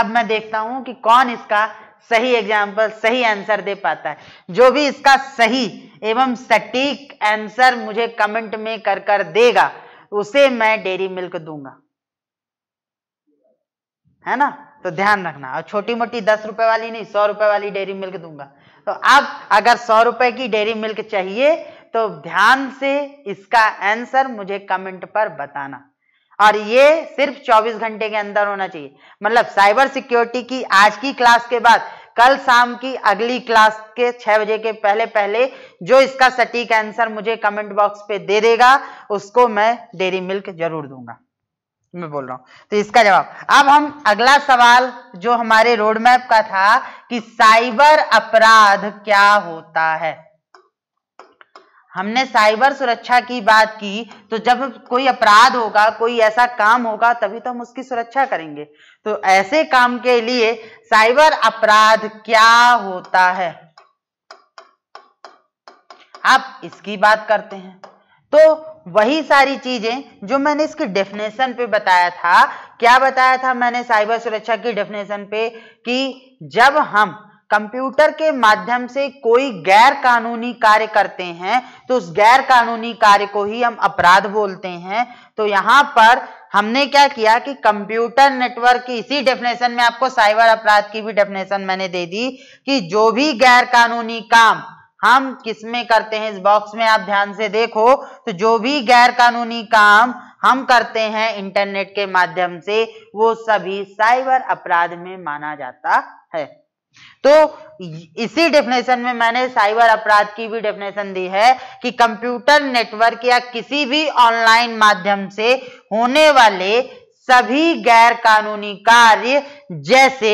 अब मैं देखता हूं कि कौन इसका सही एग्जाम्पल सही आंसर दे पाता है जो भी इसका सही एवं सटीक आंसर मुझे कमेंट में कर कर देगा उसे मैं डेरी मिल्क दूंगा है ना तो ध्यान रखना और छोटी मोटी दस रुपए वाली नहीं सौ रुपए वाली डेरी मिल्क दूंगा तो अब अगर सौ रुपए की डेरी मिल्क चाहिए तो ध्यान से इसका आंसर मुझे कमेंट पर बताना और ये सिर्फ 24 घंटे के अंदर होना चाहिए मतलब साइबर सिक्योरिटी की आज की क्लास के बाद कल शाम की अगली क्लास के छह बजे के पहले पहले जो इसका सटीक आंसर मुझे कमेंट बॉक्स पे दे देगा उसको मैं डेरी मिल्क जरूर दूंगा मैं बोल रहा हूं तो इसका जवाब अब हम अगला सवाल जो हमारे रोड मैप का था कि साइबर अपराध क्या होता है हमने साइबर सुरक्षा की बात की तो जब कोई अपराध होगा कोई ऐसा काम होगा तभी तो हम उसकी सुरक्षा करेंगे तो ऐसे काम के लिए साइबर अपराध क्या होता है आप इसकी बात करते हैं तो वही सारी चीजें जो मैंने इसकी डेफिनेशन पे बताया था क्या बताया था मैंने साइबर सुरक्षा की डेफिनेशन पे कि जब हम कंप्यूटर के माध्यम से कोई गैर कानूनी कार्य करते हैं तो उस गैर कानूनी कार्य को ही हम अपराध बोलते हैं तो यहां पर हमने क्या किया कि कंप्यूटर नेटवर्क की इसी डेफिनेशन में आपको साइबर अपराध की भी डेफिनेशन मैंने दे दी कि जो भी गैर कानूनी काम हम किसमें करते हैं इस बॉक्स में आप ध्यान से देखो तो जो भी गैर कानूनी काम हम करते हैं इंटरनेट के माध्यम से वो सभी साइबर अपराध में माना जाता है तो इसी डेफिनेशन में मैंने साइबर अपराध की भी डेफिनेशन दी है कि कंप्यूटर नेटवर्क या किसी भी ऑनलाइन माध्यम से होने वाले सभी गैर कानूनी कार्य जैसे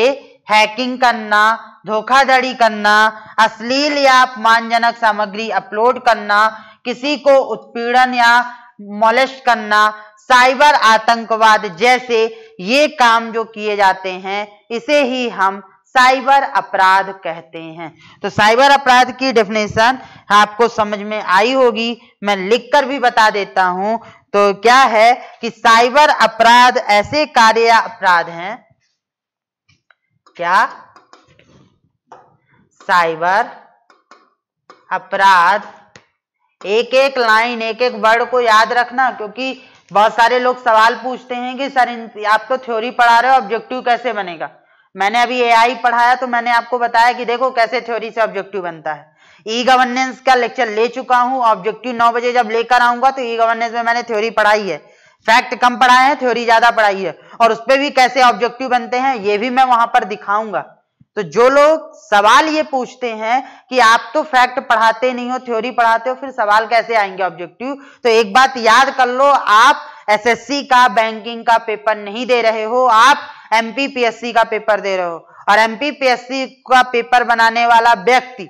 हैकिंग करना धोखाधड़ी करना अश्लील या अपमानजनक सामग्री अपलोड करना किसी को उत्पीड़न या मोलिश करना साइबर आतंकवाद जैसे ये काम जो किए जाते हैं इसे ही हम साइबर अपराध कहते हैं तो साइबर अपराध की डेफिनेशन आपको समझ में आई होगी मैं लिखकर भी बता देता हूं तो क्या है कि साइबर अपराध ऐसे कार्य अपराध हैं क्या साइबर अपराध एक एक लाइन एक एक वर्ड को याद रखना क्योंकि बहुत सारे लोग सवाल पूछते हैं कि सर आप तो थ्योरी पढ़ा रहे हो ऑब्जेक्टिव कैसे बनेगा मैंने अभी एआई पढ़ाया तो मैंने आपको बताया कि देखो कैसे थ्योरी से ऑब्जेक्टिव बनता है ई गवर्नेंस का लेक्चर ले चुका हूं ऑब्जेक्टिव नौ बजे जब लेकर आऊंगा तो ई गवर्नेंस में मैंने थ्योरी पढ़ाई है फैक्ट कम पढ़ाए हैं थ्योरी ज्यादा पढ़ाई है और उस पर भी कैसे ऑब्जेक्टिव बनते हैं ये भी मैं वहां पर दिखाऊंगा तो जो लोग सवाल ये पूछते हैं कि आप तो फैक्ट पढ़ाते नहीं हो थ्योरी पढ़ाते हो फिर सवाल कैसे आएंगे ऑब्जेक्टिव तो एक बात याद कर लो आप एसएससी का बैंकिंग का पेपर नहीं दे रहे हो आप एमपीपीएससी का पेपर दे रहे हो और एमपीपीएससी का पेपर बनाने वाला व्यक्ति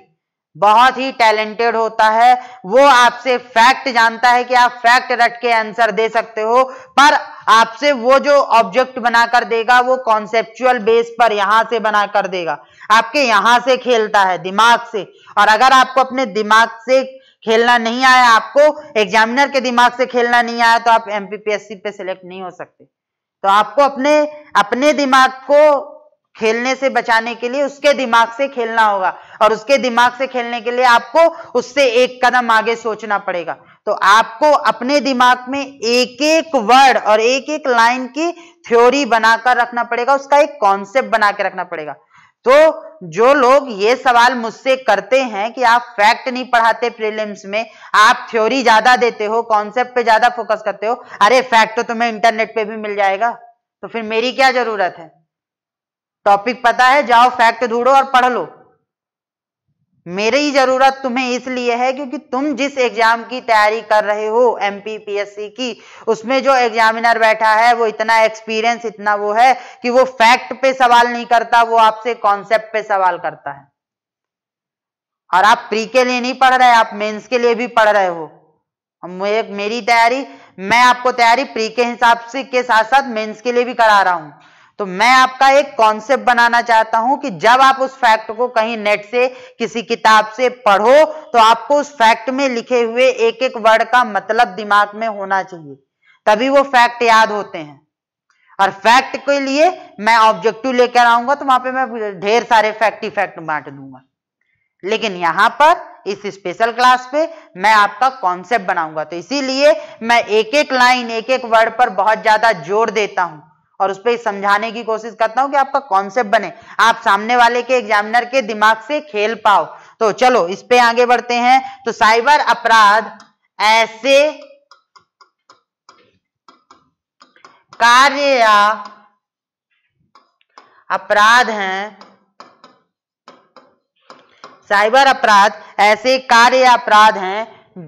बहुत ही टैलेंटेड होता है वो आपसे फैक्ट जानता है कि आप फैक्ट रट के आंसर दे सकते हो पर आपसे वो जो ऑब्जेक्ट बनाकर देगा वो कॉन्सेप्चुअल बेस पर यहां से बनाकर देगा आपके यहां से खेलता है दिमाग से और अगर आपको अपने दिमाग से खेलना नहीं आया आपको एग्जामिनर के दिमाग से खेलना नहीं आया तो आप एमपीपीएससी पे सिलेक्ट नहीं हो सकते तो आपको अपने अपने दिमाग को खेलने से बचाने के लिए उसके दिमाग से खेलना होगा और उसके दिमाग से खेलने के लिए आपको उससे एक कदम आगे सोचना पड़ेगा तो आपको अपने दिमाग में एक एक वर्ड और एक एक लाइन की थ्योरी बनाकर रखना पड़ेगा उसका एक कॉन्सेप्ट बना के रखना पड़ेगा तो जो लोग ये सवाल मुझसे करते हैं कि आप फैक्ट नहीं पढ़ाते प्रीलिम्स में आप थ्योरी ज्यादा देते हो कॉन्सेप्ट पे ज्यादा फोकस करते हो अरे फैक्ट तो तुम्हें इंटरनेट पे भी मिल जाएगा तो फिर मेरी क्या जरूरत है टॉपिक पता है जाओ फैक्ट ढूंढो और पढ़ लो मेरी जरूरत तुम्हें इसलिए है क्योंकि तुम जिस एग्जाम की तैयारी कर रहे हो एम की उसमें जो एग्जामिनर बैठा है वो इतना एक्सपीरियंस इतना वो है कि वो फैक्ट पे सवाल नहीं करता वो आपसे कॉन्सेप्ट पे सवाल करता है और आप प्री के लिए नहीं पढ़ रहे आप मेंस के लिए भी पढ़ रहे हो मेरी तैयारी मैं आपको तैयारी प्री के हिसाब से के साथ साथ मेन्स के लिए भी करा रहा हूं तो मैं आपका एक कॉन्सेप्ट बनाना चाहता हूं कि जब आप उस फैक्ट को कहीं नेट से किसी किताब से पढ़ो तो आपको उस फैक्ट में लिखे हुए एक एक वर्ड का मतलब दिमाग में होना चाहिए तभी वो फैक्ट याद होते हैं और फैक्ट के लिए मैं ऑब्जेक्टिव लेकर आऊंगा तो वहां पे मैं ढेर सारे फैक्ट इफैक्ट बांट दूंगा लेकिन यहां पर इस स्पेशल क्लास पे मैं आपका कॉन्सेप्ट बनाऊंगा तो इसीलिए मैं एक एक लाइन एक एक वर्ड पर बहुत ज्यादा जोर देता हूं और उस पर समझाने की कोशिश करता हूँ कि आपका कॉन्सेप्ट बने आप सामने वाले के एग्जामिनर के दिमाग से खेल पाओ तो चलो इस पे आगे बढ़ते हैं तो साइबर अपराध ऐसे कार्य या अपराध हैं साइबर अपराध ऐसे कार्य या अपराध हैं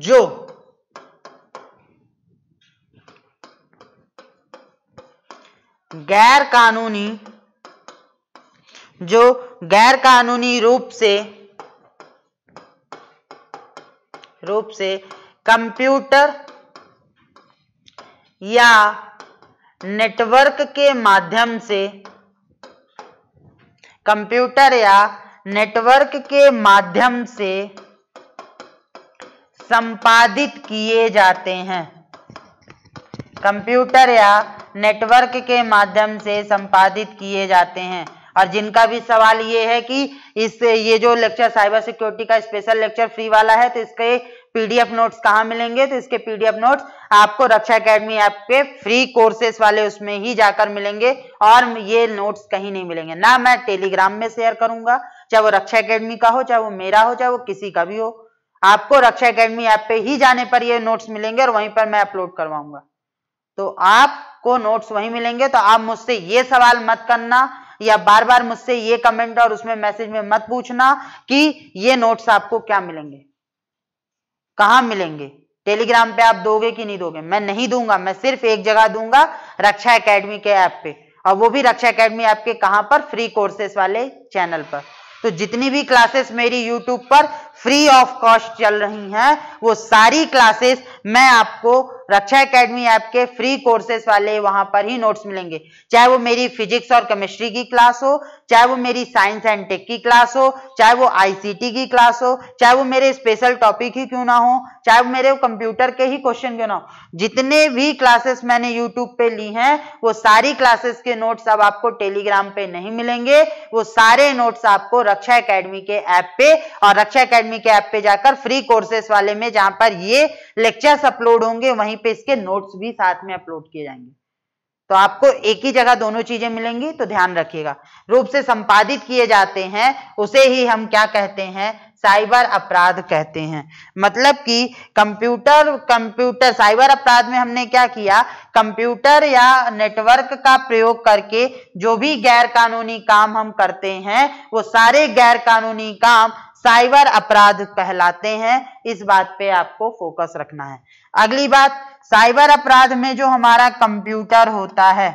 जो गैर कानूनी जो गैर कानूनी रूप से रूप से कंप्यूटर या नेटवर्क के माध्यम से कंप्यूटर या नेटवर्क के माध्यम से संपादित किए जाते हैं कंप्यूटर या नेटवर्क के माध्यम से संपादित किए जाते हैं और जिनका भी सवाल ये है कि इस ये जो लेक्चर साइबर सिक्योरिटी का स्पेशल लेक्चर फ्री वाला है तो इसके पीडीएफ नोट्स कहाँ मिलेंगे तो इसके पीडीएफ नोट्स आपको रक्षा अकेडमी ऐप के फ्री कोर्सेस वाले उसमें ही जाकर मिलेंगे और ये नोट्स कहीं नहीं मिलेंगे ना मैं टेलीग्राम में शेयर करूंगा चाहे वो रक्षा अकेडमी का हो चाहे वो मेरा हो चाहे वो किसी का भी हो आपको रक्षा अकेडमी ऐप पे ही जाने पर ये नोट्स मिलेंगे और वहीं पर मैं अपलोड करवाऊंगा तो आप आपको नोट्स वहीं मिलेंगे तो आप मुझसे ये सवाल मत करना या बार बार मुझसे ये कमेंट और उसमें मैसेज में मत पूछना कि ये नोट्स आपको क्या मिलेंगे कहा मिलेंगे टेलीग्राम पे आप दोगे कि नहीं दोगे मैं नहीं दूंगा मैं सिर्फ एक जगह दूंगा रक्षा एकेडमी के ऐप पे और वो भी रक्षा एकेडमी ऐप के कहां पर फ्री कोर्सेस वाले चैनल पर तो जितनी भी क्लासेस मेरी यूट्यूब पर फ्री ऑफ कॉस्ट चल रही हैं वो सारी क्लासेस मैं आपको रक्षा एकेडमी ऐप के फ्री कोर्सेस वाले वहां पर ही नोट्स मिलेंगे चाहे वो मेरी फिजिक्स और केमिस्ट्री की क्लास हो चाहे वो मेरी साइंस एंड टेक की क्लास हो चाहे वो आईसीटी की क्लास हो चाहे वो मेरे स्पेशल टॉपिक ही क्यों ना हो चाहे वो मेरे कंप्यूटर के ही क्वेश्चन क्यों ना हो जितने भी क्लासेस मैंने यूट्यूब पे ली हैं वो सारी क्लासेस के नोट्स अब आपको टेलीग्राम पे नहीं मिलेंगे वो सारे नोट्स आपको रक्षा अकेडमी के ऐप पे और रक्षा अकेडमी अकेडमी के ऐप पे जाकर फ्री कोर्सेस वाले में जहां पर ये लेक्चर्स अपलोड होंगे वहीं पे इसके नोट्स भी साथ में अपलोड किए जाएंगे तो आपको एक ही जगह दोनों चीजें मिलेंगी तो ध्यान रखिएगा रूप से संपादित किए जाते हैं उसे ही हम क्या कहते हैं साइबर अपराध कहते हैं मतलब कि कंप्यूटर कंप्यूटर साइबर अपराध में हमने क्या किया कंप्यूटर या नेटवर्क का प्रयोग करके जो भी गैर कानूनी काम हम करते हैं वो सारे गैर कानूनी काम साइबर अपराध कहलाते हैं इस बात पे आपको फोकस रखना है अगली बात साइबर अपराध में जो हमारा कंप्यूटर होता है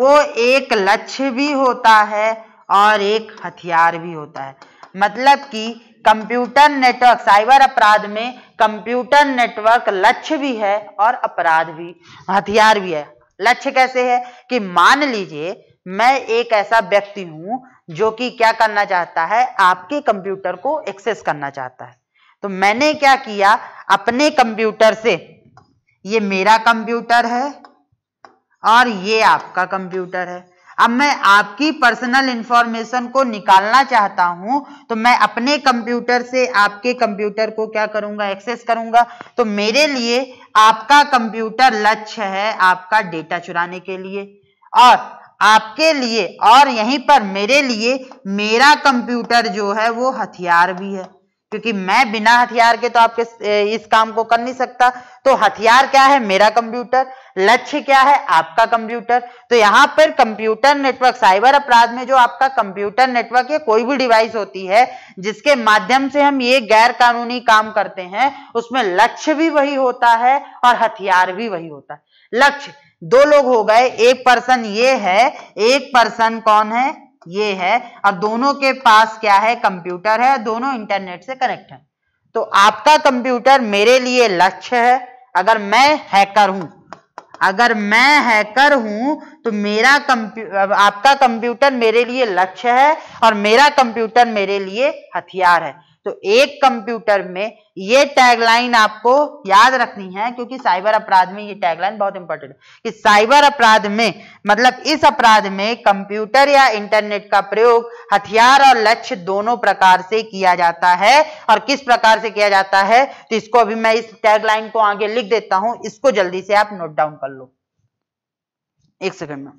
वो एक लक्ष्य भी होता है और एक हथियार भी होता है मतलब कि कंप्यूटर नेटवर्क साइबर अपराध में कंप्यूटर नेटवर्क लक्ष्य भी है और अपराध भी हथियार भी है लक्ष्य कैसे है कि मान लीजिए मैं एक ऐसा व्यक्ति हूं जो कि क्या करना चाहता है आपके कंप्यूटर को एक्सेस करना चाहता है तो मैंने क्या किया अपने कंप्यूटर से ये मेरा कंप्यूटर है और ये आपका कंप्यूटर है अब मैं आपकी पर्सनल इंफॉर्मेशन को निकालना चाहता हूं तो मैं अपने कंप्यूटर से आपके कंप्यूटर को क्या करूंगा एक्सेस करूंगा तो मेरे लिए आपका कंप्यूटर लक्ष्य है आपका डेटा चुराने के लिए और आपके लिए और यहीं पर मेरे लिए मेरा कंप्यूटर जो है वो हथियार भी है क्योंकि मैं बिना हथियार के तो आपके इस काम को कर नहीं सकता तो हथियार क्या है मेरा कंप्यूटर लक्ष्य क्या है आपका कंप्यूटर तो यहां पर कंप्यूटर नेटवर्क साइबर अपराध में जो आपका कंप्यूटर नेटवर्क या कोई भी डिवाइस होती है जिसके माध्यम से हम ये गैर कानूनी काम करते हैं उसमें लक्ष्य भी वही होता है और हथियार भी वही होता है लक्ष्य दो लोग हो गए एक पर्सन ये है एक पर्सन कौन है ये है अब दोनों के पास क्या है कंप्यूटर है दोनों इंटरनेट से कनेक्ट है तो आपका कंप्यूटर मेरे लिए लक्ष्य है अगर मैं हैकर हूं अगर मैं हैकर हूं तो मेरा कंप्यू आपका कंप्यूटर मेरे लिए लक्ष्य है और मेरा कंप्यूटर मेरे लिए हथियार है तो एक कंप्यूटर में ये टैगलाइन आपको याद रखनी है क्योंकि साइबर अपराध में ये टैगलाइन बहुत इंपॉर्टेंट है कि साइबर अपराध में मतलब इस अपराध में कंप्यूटर या इंटरनेट का प्रयोग हथियार और लक्ष्य दोनों प्रकार से किया जाता है और किस प्रकार से किया जाता है तो इसको अभी मैं इस टैगलाइन को आगे लिख देता हूं इसको जल्दी से आप नोट डाउन कर लो एक सेकंड में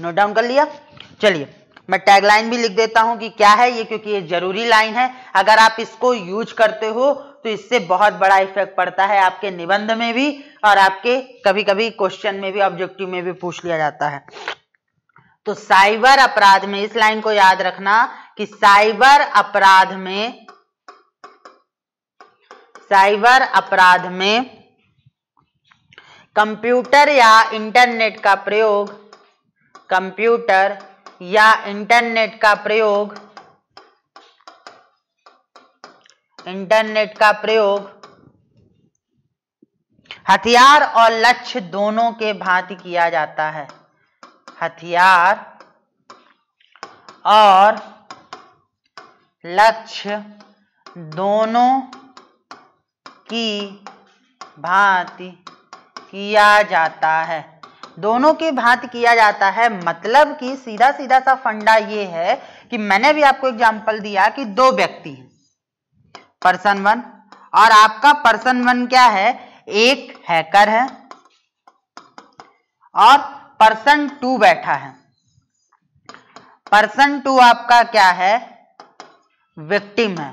नोट डाउन कर लिया चलिए मैं टैगलाइन भी लिख देता हूं कि क्या है ये क्योंकि ये जरूरी लाइन है अगर आप इसको यूज करते हो तो इससे बहुत बड़ा इफेक्ट पड़ता है आपके निबंध में भी और आपके कभी कभी क्वेश्चन में भी ऑब्जेक्टिव में भी पूछ लिया जाता है तो साइबर अपराध में इस लाइन को याद रखना कि साइबर अपराध में साइबर अपराध में कंप्यूटर या इंटरनेट का प्रयोग कंप्यूटर या इंटरनेट का प्रयोग इंटरनेट का प्रयोग हथियार और लक्ष्य दोनों के भांति किया जाता है हथियार और लक्ष्य दोनों की भांति किया जाता है दोनों की भांत किया जाता है मतलब कि सीधा सीधा सा फंडा ये है कि मैंने भी आपको एग्जाम्पल दिया कि दो व्यक्ति हैं पर्सन वन और आपका पर्सन वन क्या है एक हैकर है और पर्सन टू बैठा है पर्सन टू आपका क्या है विक्टिम है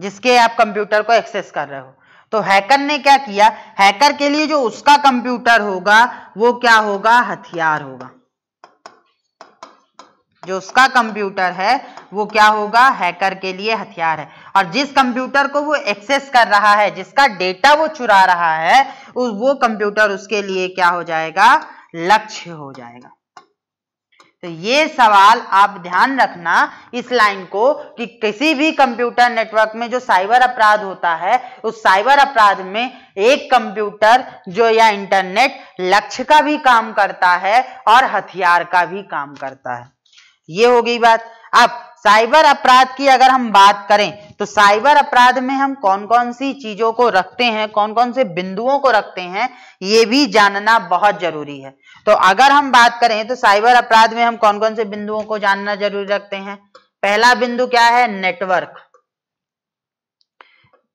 जिसके आप कंप्यूटर को एक्सेस कर रहे हो तो हैकर ने क्या किया हैकर के लिए जो उसका कंप्यूटर होगा वो क्या होगा हथियार होगा जो उसका कंप्यूटर है वो क्या होगा हैकर के लिए हथियार है और जिस कंप्यूटर को वो एक्सेस कर रहा है जिसका डेटा वो चुरा रहा है वो कंप्यूटर उसके लिए क्या हो जाएगा लक्ष्य हो जाएगा तो ये सवाल आप ध्यान रखना इस लाइन को कि किसी भी कंप्यूटर नेटवर्क में जो साइबर अपराध होता है उस साइबर अपराध में एक कंप्यूटर जो या इंटरनेट लक्ष्य का भी काम करता है और हथियार का भी काम करता है ये हो गई बात अब साइबर अपराध की अगर हम बात करें तो साइबर अपराध में हम कौन कौन सी चीजों को रखते हैं कौन कौन से बिंदुओं को रखते हैं ये भी जानना बहुत जरूरी है तो अगर हम बात करें तो साइबर अपराध में हम कौन कौन से बिंदुओं को जानना जरूरी रखते हैं पहला बिंदु क्या है नेटवर्क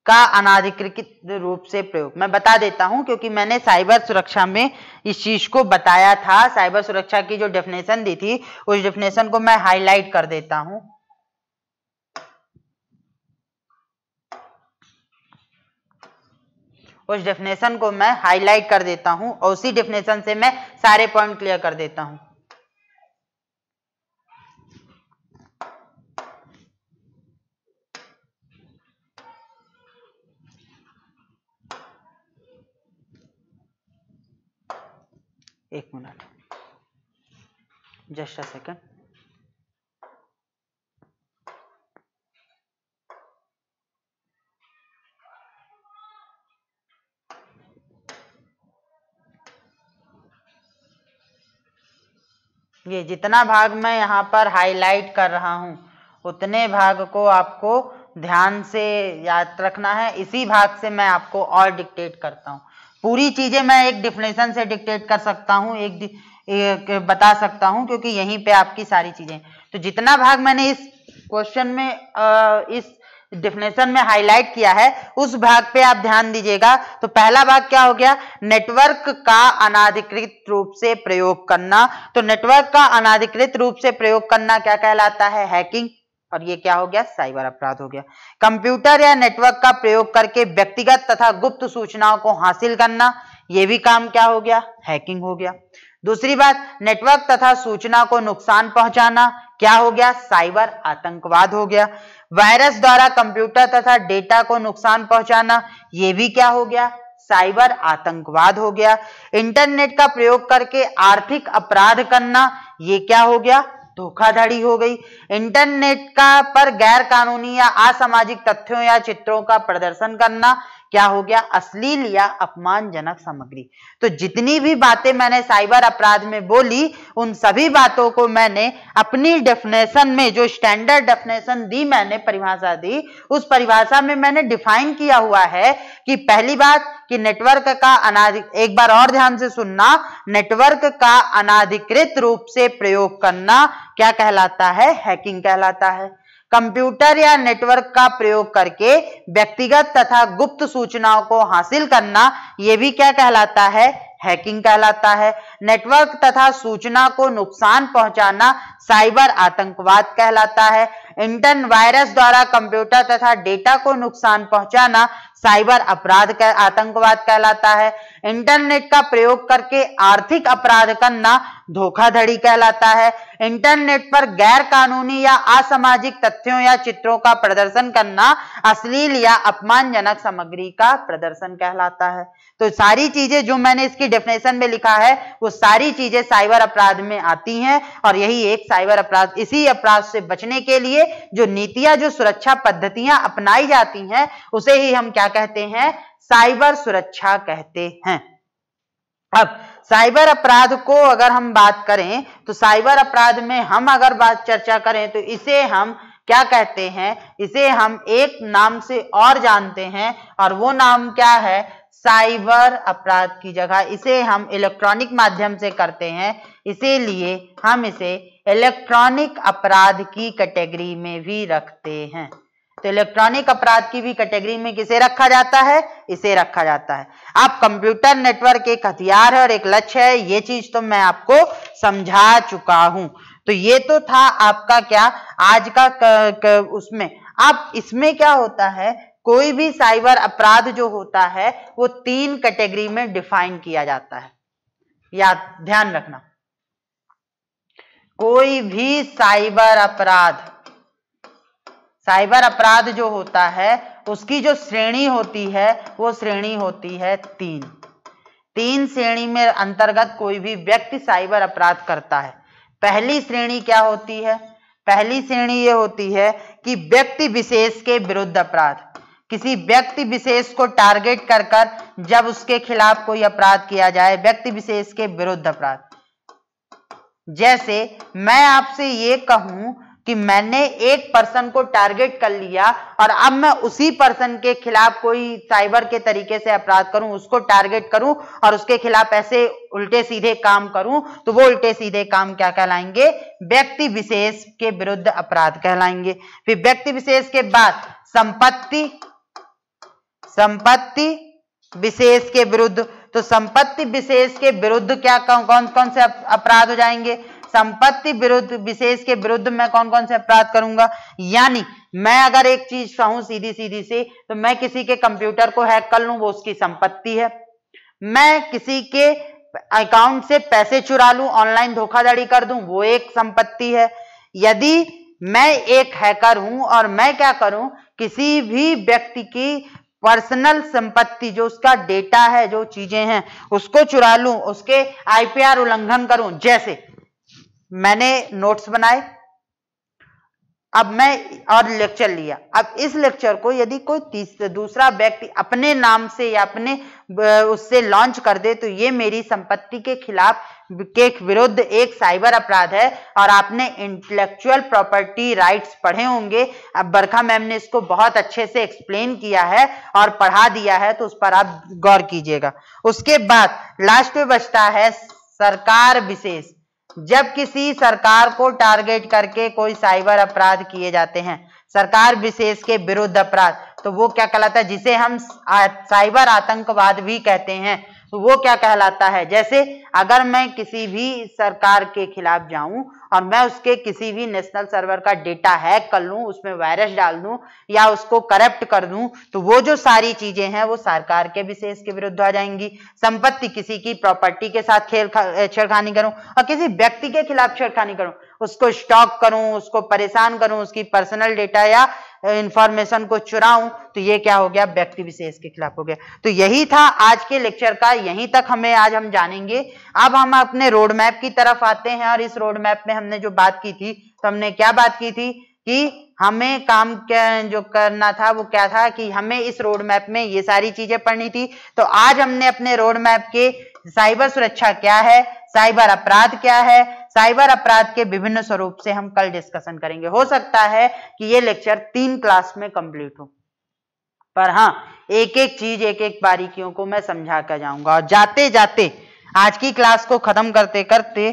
का अनाधिकृत रूप से प्रयोग मैं बता देता हूं क्योंकि मैंने साइबर सुरक्षा में इस चीज को बताया था साइबर सुरक्षा की जो डेफिनेशन दी थी उस डेफिनेशन को मैं हाईलाइट कर देता हूं उस डेफिनेशन को मैं हाईलाइट कर देता हूं और उसी डेफिनेशन से मैं सारे पॉइंट क्लियर कर देता हूं एक मिनट जस्ट अ सेकंड ये जितना भाग मैं यहाँ पर हाईलाइट कर रहा हूँ उतने भाग को आपको ध्यान से याद रखना है इसी भाग से मैं आपको और डिक्टेट करता हूँ पूरी चीज़ें मैं एक डिफिनेशन से डिक्टेट कर सकता हूँ एक, एक बता सकता हूँ क्योंकि यहीं पे आपकी सारी चीज़ें तो जितना भाग मैंने इस क्वेश्चन में आ, इस डिफिनेशन में हाईलाइट किया है उस भाग पे आप ध्यान दीजिएगा तो पहला भाग क्या हो गया नेटवर्क का अनाधिकृत रूप से प्रयोग करना तो नेटवर्क का अनाधिकृत रूप से प्रयोग करना क्या कहलाता है हैकिंग और ये क्या हो गया साइबर अपराध हो गया कंप्यूटर या नेटवर्क का प्रयोग करके व्यक्तिगत तथा गुप्त सूचनाओं को हासिल करना ये भी काम क्या हो गया हैकिंग हो गया दूसरी बात नेटवर्क तथा सूचना को नुकसान पहुंचाना क्या हो गया साइबर आतंकवाद हो गया वायरस द्वारा कंप्यूटर तथा डेटा को नुकसान पहुंचाना ये भी क्या हो गया साइबर आतंकवाद हो गया इंटरनेट का प्रयोग करके आर्थिक अपराध करना ये क्या हो गया धोखाधड़ी हो गई इंटरनेट का पर गैर कानूनी या असामाजिक तथ्यों या चित्रों का प्रदर्शन करना क्या हो गया अश्लील या अपमानजनक सामग्री तो जितनी भी बातें मैंने साइबर अपराध में बोली उन सभी बातों को मैंने अपनी डेफिनेशन में जो स्टैंडर्ड डेफिनेशन दी मैंने परिभाषा दी उस परिभाषा में मैंने डिफाइन किया हुआ है कि पहली बात कि नेटवर्क का अनाधिक एक बार और ध्यान से सुनना नेटवर्क का अनाधिकृत रूप से प्रयोग करना क्या कहलाता है हैकिंग कहलाता है कंप्यूटर या नेटवर्क का प्रयोग करके व्यक्तिगत तथा गुप्त सूचनाओं को हासिल करना यह भी क्या कहलाता है हैकिंग कहलाता है नेटवर्क तथा सूचना को नुकसान पहुंचाना साइबर आतंकवाद कहलाता है इंटर वायरस द्वारा कंप्यूटर तथा डेटा को नुकसान पहुंचाना साइबर अपराध का आतंकवाद कहलाता है इंटरनेट का प्रयोग करके आर्थिक अपराध करना धोखाधड़ी कहलाता है इंटरनेट पर गैर कानूनी या असामाजिक तथ्यों या चित्रों का प्रदर्शन करना अश्लील या अपमानजनक सामग्री का प्रदर्शन कहलाता है तो सारी चीजें जो मैंने इसकी डेफिनेशन में लिखा है वो सारी चीजें साइबर अपराध में आती हैं और यही एक साइबर अपराध इसी अपराध से बचने के लिए जो नीतियां जो सुरक्षा पद्धतियां अपनाई जाती हैं उसे ही हम क्या कहते हैं साइबर सुरक्षा कहते हैं अब साइबर अपराध को अगर हम बात करें तो साइबर अपराध में हम अगर बात चर्चा करें तो इसे हम क्या कहते हैं इसे हम एक नाम से और जानते हैं और वो नाम क्या है साइबर अपराध की जगह इसे हम इलेक्ट्रॉनिक माध्यम से करते हैं इसीलिए हम इसे इलेक्ट्रॉनिक अपराध की कैटेगरी में भी रखते हैं तो इलेक्ट्रॉनिक अपराध की भी कैटेगरी में किसे रखा जाता है इसे रखा जाता है अब कंप्यूटर नेटवर्क एक हथियार है और एक लक्ष्य है ये चीज तो मैं आपको समझा चुका हूं तो ये तो था आपका क्या आज का क, क, उसमें अब इसमें क्या होता है कोई भी साइबर अपराध जो होता है वो तीन कैटेगरी में डिफाइन किया जाता है याद ध्यान रखना कोई भी साइबर अपराध साइबर अपराध जो होता है उसकी जो श्रेणी होती है वो श्रेणी होती है तीन तीन श्रेणी में अंतर्गत कोई भी व्यक्ति साइबर अपराध करता है पहली श्रेणी क्या होती है पहली श्रेणी ये होती है कि व्यक्ति विशेष के विरुद्ध अपराध किसी व्यक्ति विशेष को टारगेट कर कर जब उसके खिलाफ कोई अपराध किया जाए व्यक्ति विशेष के विरुद्ध अपराध जैसे मैं आपसे ये कहूं कि मैंने एक पर्सन को टारगेट कर लिया और अब मैं उसी पर्सन के खिलाफ कोई साइबर के तरीके से अपराध करूं उसको टारगेट करूं और उसके खिलाफ ऐसे उल्टे सीधे काम करूं तो वो उल्टे सीधे काम क्या कहलाएंगे व्यक्ति विशेष के विरुद्ध अपराध कहलाएंगे फिर व्यक्ति विशेष के बाद संपत्ति संपत्ति विशेष के विरुद्ध तो संपत्ति विशेष के विरुद्ध क्या कौन कौन से अपराध हो जाएंगे संपत्ति विरुद्ध विशेष के विरुद्ध मैं कौन कौन से अपराध करूंगा यानी मैं अगर एक चीज कहूं सीधी सीधी से तो मैं किसी के कंप्यूटर को हैक कर लू वो उसकी संपत्ति है मैं किसी के अकाउंट से पैसे चुरा लू ऑनलाइन धोखाधड़ी कर दू वो एक संपत्ति है यदि मैं एक हैकर हूं और मैं क्या करूं किसी भी व्यक्ति की पर्सनल संपत्ति जो उसका डेटा है जो चीजें हैं उसको चुरा लूं उसके आईपीआर उल्लंघन करूं जैसे मैंने नोट्स बनाए अब मैं और लेक्चर लिया अब इस लेक्चर को यदि कोई दूसरा व्यक्ति अपने नाम से या अपने उससे लॉन्च कर दे तो ये मेरी संपत्ति के खिलाफ के विरुद्ध एक साइबर अपराध है और आपने इंटेलेक्चुअल प्रॉपर्टी राइट्स पढ़े होंगे अब बरखा मैम ने इसको बहुत अच्छे से एक्सप्लेन किया है और पढ़ा दिया है तो उस पर आप गौर कीजिएगा उसके बाद लास्ट में बचता है सरकार विशेष जब किसी सरकार को टारगेट करके कोई साइबर अपराध किए जाते हैं सरकार विशेष के विरुद्ध अपराध तो वो क्या कहलाता है जिसे हम साइबर आतंकवाद भी कहते हैं तो वो क्या कहलाता है जैसे अगर मैं किसी भी सरकार के खिलाफ जाऊं और मैं उसके किसी भी नेशनल सर्वर का डेटा हैक कर लूं उसमें वायरस डाल दूं या उसको करप्ट कर दूं तो वो जो सारी चीजें हैं वो सरकार के विशेष के विरुद्ध आ जाएंगी संपत्ति किसी की प्रॉपर्टी के साथ खेल छेड़खानी करूं और किसी व्यक्ति के खिलाफ छेड़खानी करूं उसको स्टॉक करूं उसको परेशान करूं उसकी पर्सनल डेटा या इंफॉर्मेशन को चुराऊं तो ये क्या हो गया व्यक्ति विशेष के खिलाफ हो गया तो यही था आज के लेक्चर का यहीं तक हमें आज हम जानेंगे अब हम अपने रोड मैप की तरफ आते हैं और इस रोड मैप में हमने जो बात की थी तो हमने क्या बात की थी कि हमें काम जो करना था वो क्या था कि हमें इस रोड मैप में ये सारी चीजें पढ़नी थी तो आज हमने अपने रोड मैप के साइबर सुरक्षा क्या है साइबर अपराध क्या है साइबर अपराध के विभिन्न स्वरूप से हम कल डिस्कशन करेंगे हो सकता है कि ये लेक्चर तीन क्लास में कंप्लीट हो पर हाँ एक एक चीज एक एक बारीकियों को मैं समझा कर जाऊंगा और जाते जाते आज की क्लास को खत्म करते करते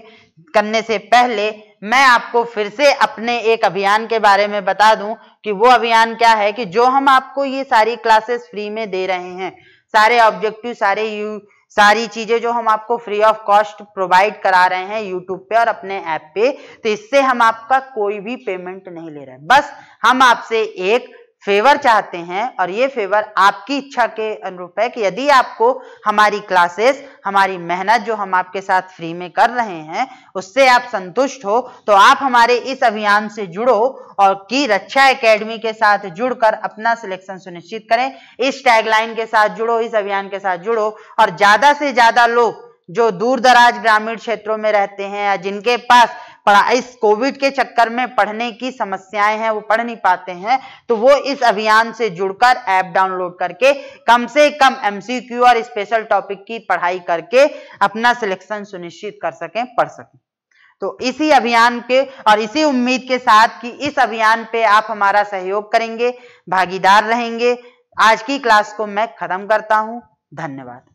करने से पहले मैं आपको फिर से अपने एक अभियान के बारे में बता दूं कि वो अभियान क्या है कि जो हम आपको ये सारी क्लासेस फ्री में दे रहे हैं सारे ऑब्जेक्टिव सारे यू सारी चीजें जो हम आपको फ्री ऑफ कॉस्ट प्रोवाइड करा रहे हैं यूट्यूब पे और अपने ऐप पे तो इससे हम आपका कोई भी पेमेंट नहीं ले रहे हैं बस हम आपसे एक फेवर चाहते हैं और ये फेवर आपकी इच्छा के अनुरूप है कि यदि आपको हमारी क्लासेस हमारी मेहनत जो हम आपके साथ फ्री में कर रहे हैं उससे आप संतुष्ट हो तो आप हमारे इस अभियान से जुड़ो और की रक्षा एकेडमी के साथ जुड़कर अपना सिलेक्शन सुनिश्चित करें इस टैगलाइन के साथ जुड़ो इस अभियान के साथ जुड़ो और ज्यादा से ज्यादा लोग जो दूर दराज ग्रामीण क्षेत्रों में रहते हैं या जिनके पास इस कोविड के चक्कर में पढ़ने की समस्याएं हैं वो पढ़ नहीं पाते हैं तो वो इस अभियान से जुड़कर ऐप डाउनलोड करके कम से कम एमसीक्यू और स्पेशल टॉपिक की पढ़ाई करके अपना सिलेक्शन सुनिश्चित कर सकें पढ़ सकें तो इसी अभियान के और इसी उम्मीद के साथ कि इस अभियान पे आप हमारा सहयोग करेंगे भागीदार रहेंगे आज की क्लास को मैं खत्म करता हूं धन्यवाद